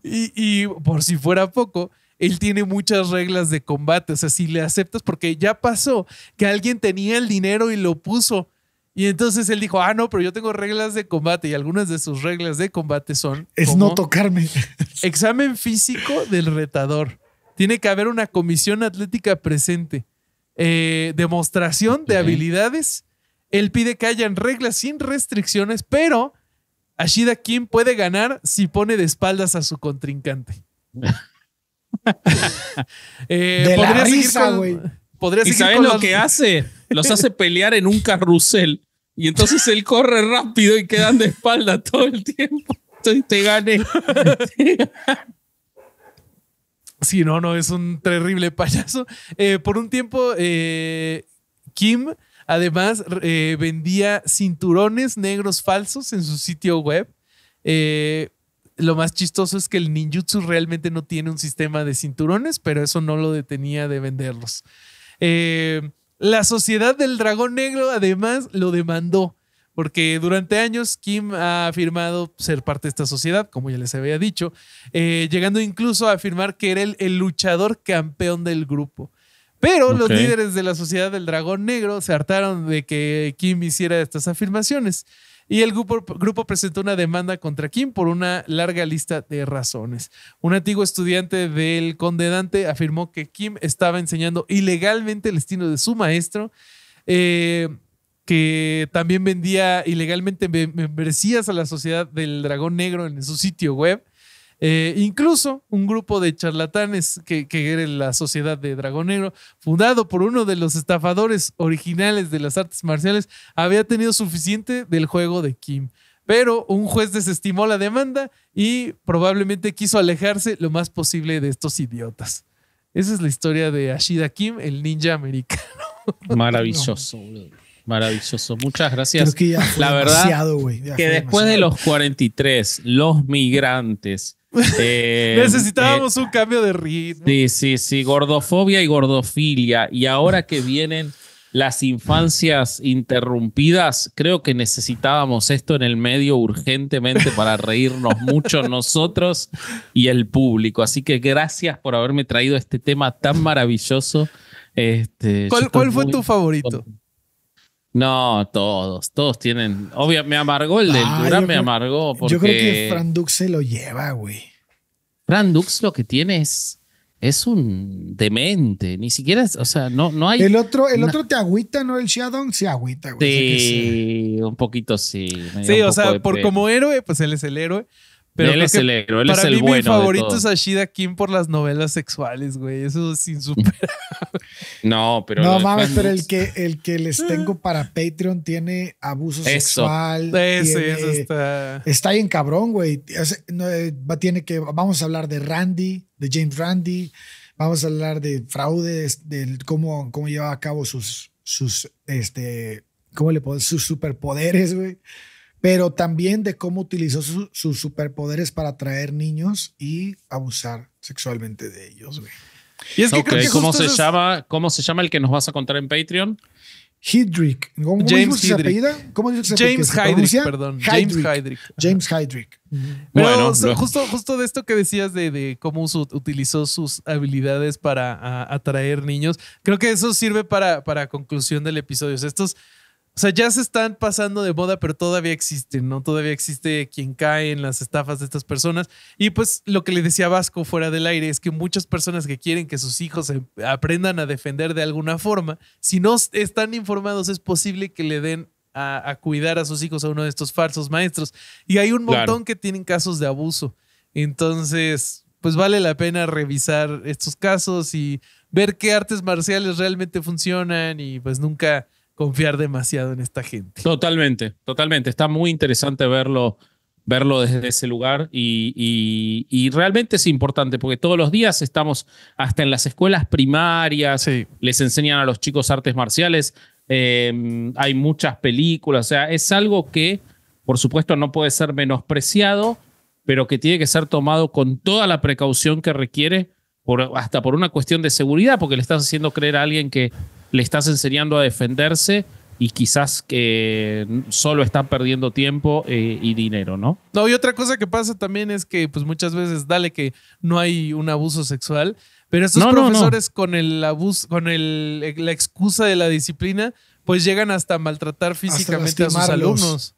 Y, y, por si fuera poco, él tiene muchas reglas de combate. O sea, si le aceptas, porque ya pasó que alguien tenía el dinero y lo puso y entonces él dijo, ah, no, pero yo tengo reglas de combate y algunas de sus reglas de combate son... Es no tocarme. Examen físico del retador. Tiene que haber una comisión atlética presente. Eh, demostración de habilidades. Él pide que hayan reglas sin restricciones, pero Ashida Kim puede ganar si pone de espaldas a su contrincante. eh, de podría la risa, güey. ¿Y lo que hace? los hace pelear en un carrusel. Y entonces él corre rápido y quedan de espalda todo el tiempo. y te gane Sí, no, no, es un terrible payaso. Eh, por un tiempo, eh, Kim además eh, vendía cinturones negros falsos en su sitio web. lo más chistoso es que el ninjutsu realmente no tiene un sistema de cinturones, pero eso no lo detenía de venderlos. Eh, la Sociedad del Dragón Negro además lo demandó, porque durante años Kim ha afirmado ser parte de esta sociedad, como ya les había dicho, eh, llegando incluso a afirmar que era el, luchador campeón del grupo. Pero los líderes de la Sociedad del Dragón Negro se hartaron de que Kim hiciera estas afirmaciones y el grupo, presentó una demanda contra Kim por una larga lista de razones. Un antiguo estudiante del condenante afirmó que Kim estaba enseñando ilegalmente el estilo de su maestro, eh, que también vendía ilegalmente membresías a la Sociedad del Dragón Negro en su sitio web eh, incluso un grupo de charlatanes que, era la Sociedad de Dragón fundado por uno de los estafadores originales de las artes marciales, había tenido suficiente del juego de Kim. Pero un juez desestimó la demanda y probablemente quiso alejarse lo más posible de estos idiotas. Esa es la historia de Ashida Kim, el ninja americano. Maravilloso, Maravilloso. Muchas gracias. la verdad, que después de los 43, los migrantes Eh, necesitábamos eh, un cambio de ritmo. Sí, sí, sí, gordofobia y gordofilia. Y ahora que vienen las infancias interrumpidas, creo que necesitábamos esto en el medio urgentemente para reírnos mucho nosotros y el público. Así que gracias por haberme traído este tema tan maravilloso. Este, ¿Cuál, fue tu favorito? No, todos, todos tienen. Obvio, me amargó el del ah, me amargó. Porque... Yo creo que Fran Dux se lo lleva, güey. Fran Dux lo que tiene es, un demente. Ni siquiera, o sea, no, no hay. El otro, el otro te agüita, ¿no? El Shadong se agüita, güey. Sí, un poquito sí. Sí, o sea, por como héroe, pues él es el héroe. Pero él es el héroe, él es el mí, Mi favorito es Ashida Kim por las novelas sexuales, güey. Eso es insuperable. No, pero. No mames, pero el que, el que les tengo para Patreon tiene abuso sexual. Sí, eso está. Está bien cabrón, güey. Eh, tiene que. Vamos a hablar de Randy, de James Randy. Vamos a hablar de fraudes, de cómo, cómo lleva a cabo sus. sus este, ¿Cómo le puedo Sus superpoderes, güey pero también de cómo utilizó sus superpoderes para atraer niños y abusar sexualmente de ellos. Y es que, ¿Cómo, se llama, ¿Cómo se llama el que nos vas a contar en Patreon? Hidrick. James ¿cómo James perdón. James Hidrick. James bueno, justo, justo de esto que decías de, cómo utilizó sus habilidades para atraer niños, creo que eso sirve para, para conclusión del episodio. estos o sea, ya se están pasando de moda, pero todavía existen, ¿no? Todavía existe quien cae en las estafas de estas personas. Y pues lo que le decía Vasco fuera del aire es que muchas personas que quieren que sus hijos aprendan a defender de alguna forma, si no están informados, es posible que le den a, cuidar a sus hijos a uno de estos falsos maestros. Y hay un montón que tienen casos de abuso. Entonces, pues vale la pena revisar estos casos y ver qué artes marciales realmente funcionan y pues nunca confiar demasiado en esta gente. Totalmente, totalmente. Está muy interesante verlo, verlo desde ese lugar y, realmente es importante porque todos los días estamos hasta en las escuelas primarias, les enseñan a los chicos artes marciales, eh, hay muchas películas, o sea, es algo que por supuesto no puede ser menospreciado, pero que tiene que ser tomado con toda la precaución que requiere, hasta por una cuestión de seguridad, porque le estás haciendo creer a alguien que le estás enseñando a defenderse y quizás que solo está perdiendo tiempo eh, y dinero, ¿no? No, y otra cosa que pasa también es que pues muchas veces dale que no hay un abuso sexual, pero estos profesores con el abuso, con el, la excusa de la disciplina, pues llegan hasta maltratar físicamente a sus alumnos.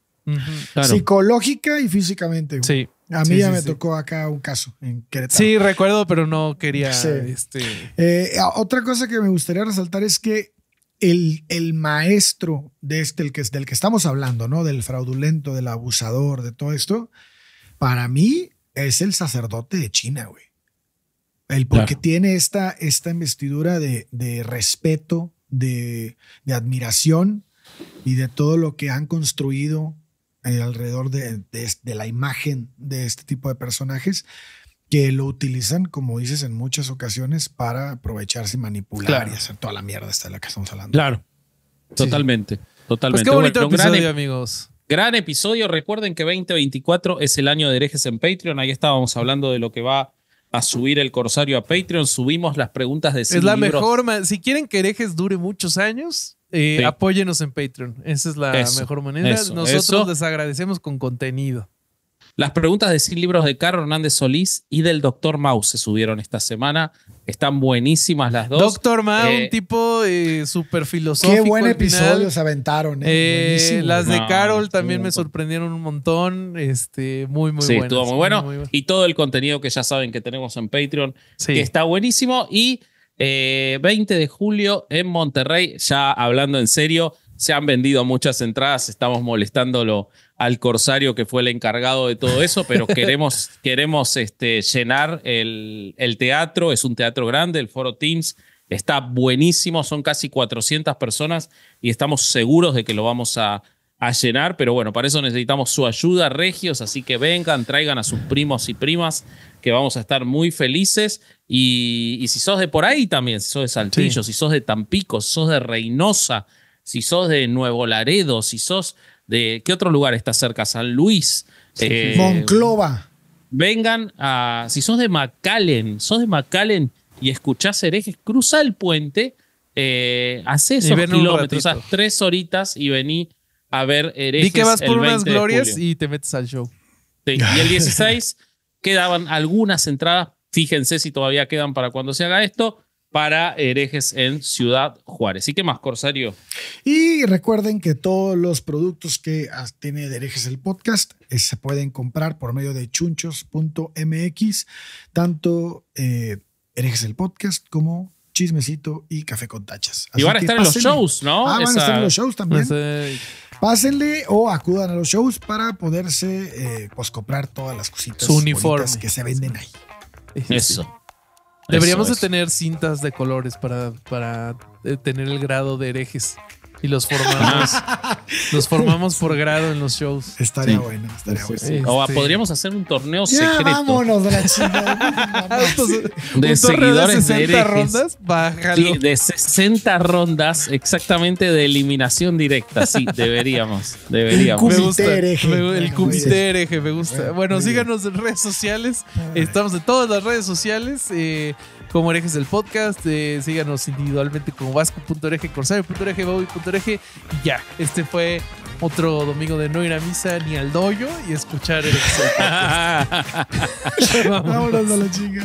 Psicológica y físicamente. Sí. A mí ya me tocó acá un caso en Querétaro. Sí, recuerdo, pero no quería. Este... Eh, otra cosa que me gustaría resaltar es que el, el maestro de este, el que, del que estamos hablando, ¿no? Del fraudulento, del abusador, de todo esto, para mí es el sacerdote de China, güey. El porque tiene esta, esta investidura de, respeto, de, de admiración y de todo lo que han construido alrededor de, de, la imagen de este tipo de personajes que lo utilizan, como dices, en muchas ocasiones para aprovecharse y manipular y hacer toda la mierda esta de la que estamos hablando. Claro, totalmente, totalmente. Pues qué bonito episodio, amigos. Gran episodio. Recuerden que 2024 es el año de herejes en Patreon. Ahí estábamos hablando de lo que va a subir el Corsario a Patreon. Subimos las preguntas de Es la mejor. Si quieren que herejes dure muchos años, eh, apóyenos en Patreon. Esa es la mejor manera. Nosotros les agradecemos con contenido. Las preguntas de 100 libros de Carlos Hernández Solís y del Dr. Mouse se subieron esta semana. Están buenísimas las dos. Doctor Mouse, eh, un tipo eh, súper filosófico. Qué buen episodio se aventaron. Eh, las de Carol también me sorprendieron un montón. Este, muy, muy sí, buenas, Estuvo muy bueno. Y todo el contenido que ya saben que tenemos en Patreon, está buenísimo. Y 20 eh, de julio en Monterrey, ya hablando en serio, se han vendido muchas entradas, estamos molestándolo al corsario que fue el encargado de todo eso, pero queremos, queremos este, llenar el, el, teatro, es un teatro grande, el Foro Teams, está buenísimo, son casi 400 personas y estamos seguros de que lo vamos a, a llenar, pero bueno, para eso necesitamos su ayuda, Regios, así que vengan, traigan a sus primos y primas, que vamos a estar muy felices. Y, si sos de por ahí también, si sos de Saltillo, si sos de Tampico, si sos de Reynosa, si sos de Nuevo Laredo, si sos de... ¿Qué otro lugar está cerca? San Luis. Sí. Eh, Monclova. Vengan a... Si sos de Macallen, sos de Macallen y escuchás herejes, cruza el puente, eh, hace esos kilómetros, tres horitas y vení a ver herejes. Di que vas por unas glorias y te metes al show. Y el 16 quedaban algunas entradas. Fíjense si todavía quedan para cuando se haga esto para herejes en Ciudad Juárez. ¿Y qué más, Corsario? Y recuerden que todos los productos que tiene de herejes el podcast eh, se pueden comprar por medio de chunchos.mx, tanto eh, herejes el podcast como Chismecito y Café con Tachas. y van a estar en los shows, ¿no? Ah, van a estar en los shows también. Pásenle o acudan a los shows para poderse eh, pues comprar todas las cositas Su que se venden ahí. Eso. Deberíamos de tener cintas de colores para, para eh, tener el grado de herejes. Y los formamos. los formamos por grado en los shows. Estaría bueno, estaría bueno. Este, o podríamos hacer un torneo ya, secreto. Vámonos pues, de la chingada. de seguidores de 60 rondas, de 60 rondas, exactamente de eliminación directa. Sí, deberíamos. deberíamos. El gusta El comité hereje, me gusta. Bueno, síganos en redes sociales. Estamos en todas las redes sociales. Eh, como herejes del Podcast. Eh, síganos individualmente como vasco.hereje, corsario.hereje, bobby.hereje Y ya, este fue otro domingo de no ir a misa ni al doyo y escuchar el Vámonos a la chinga.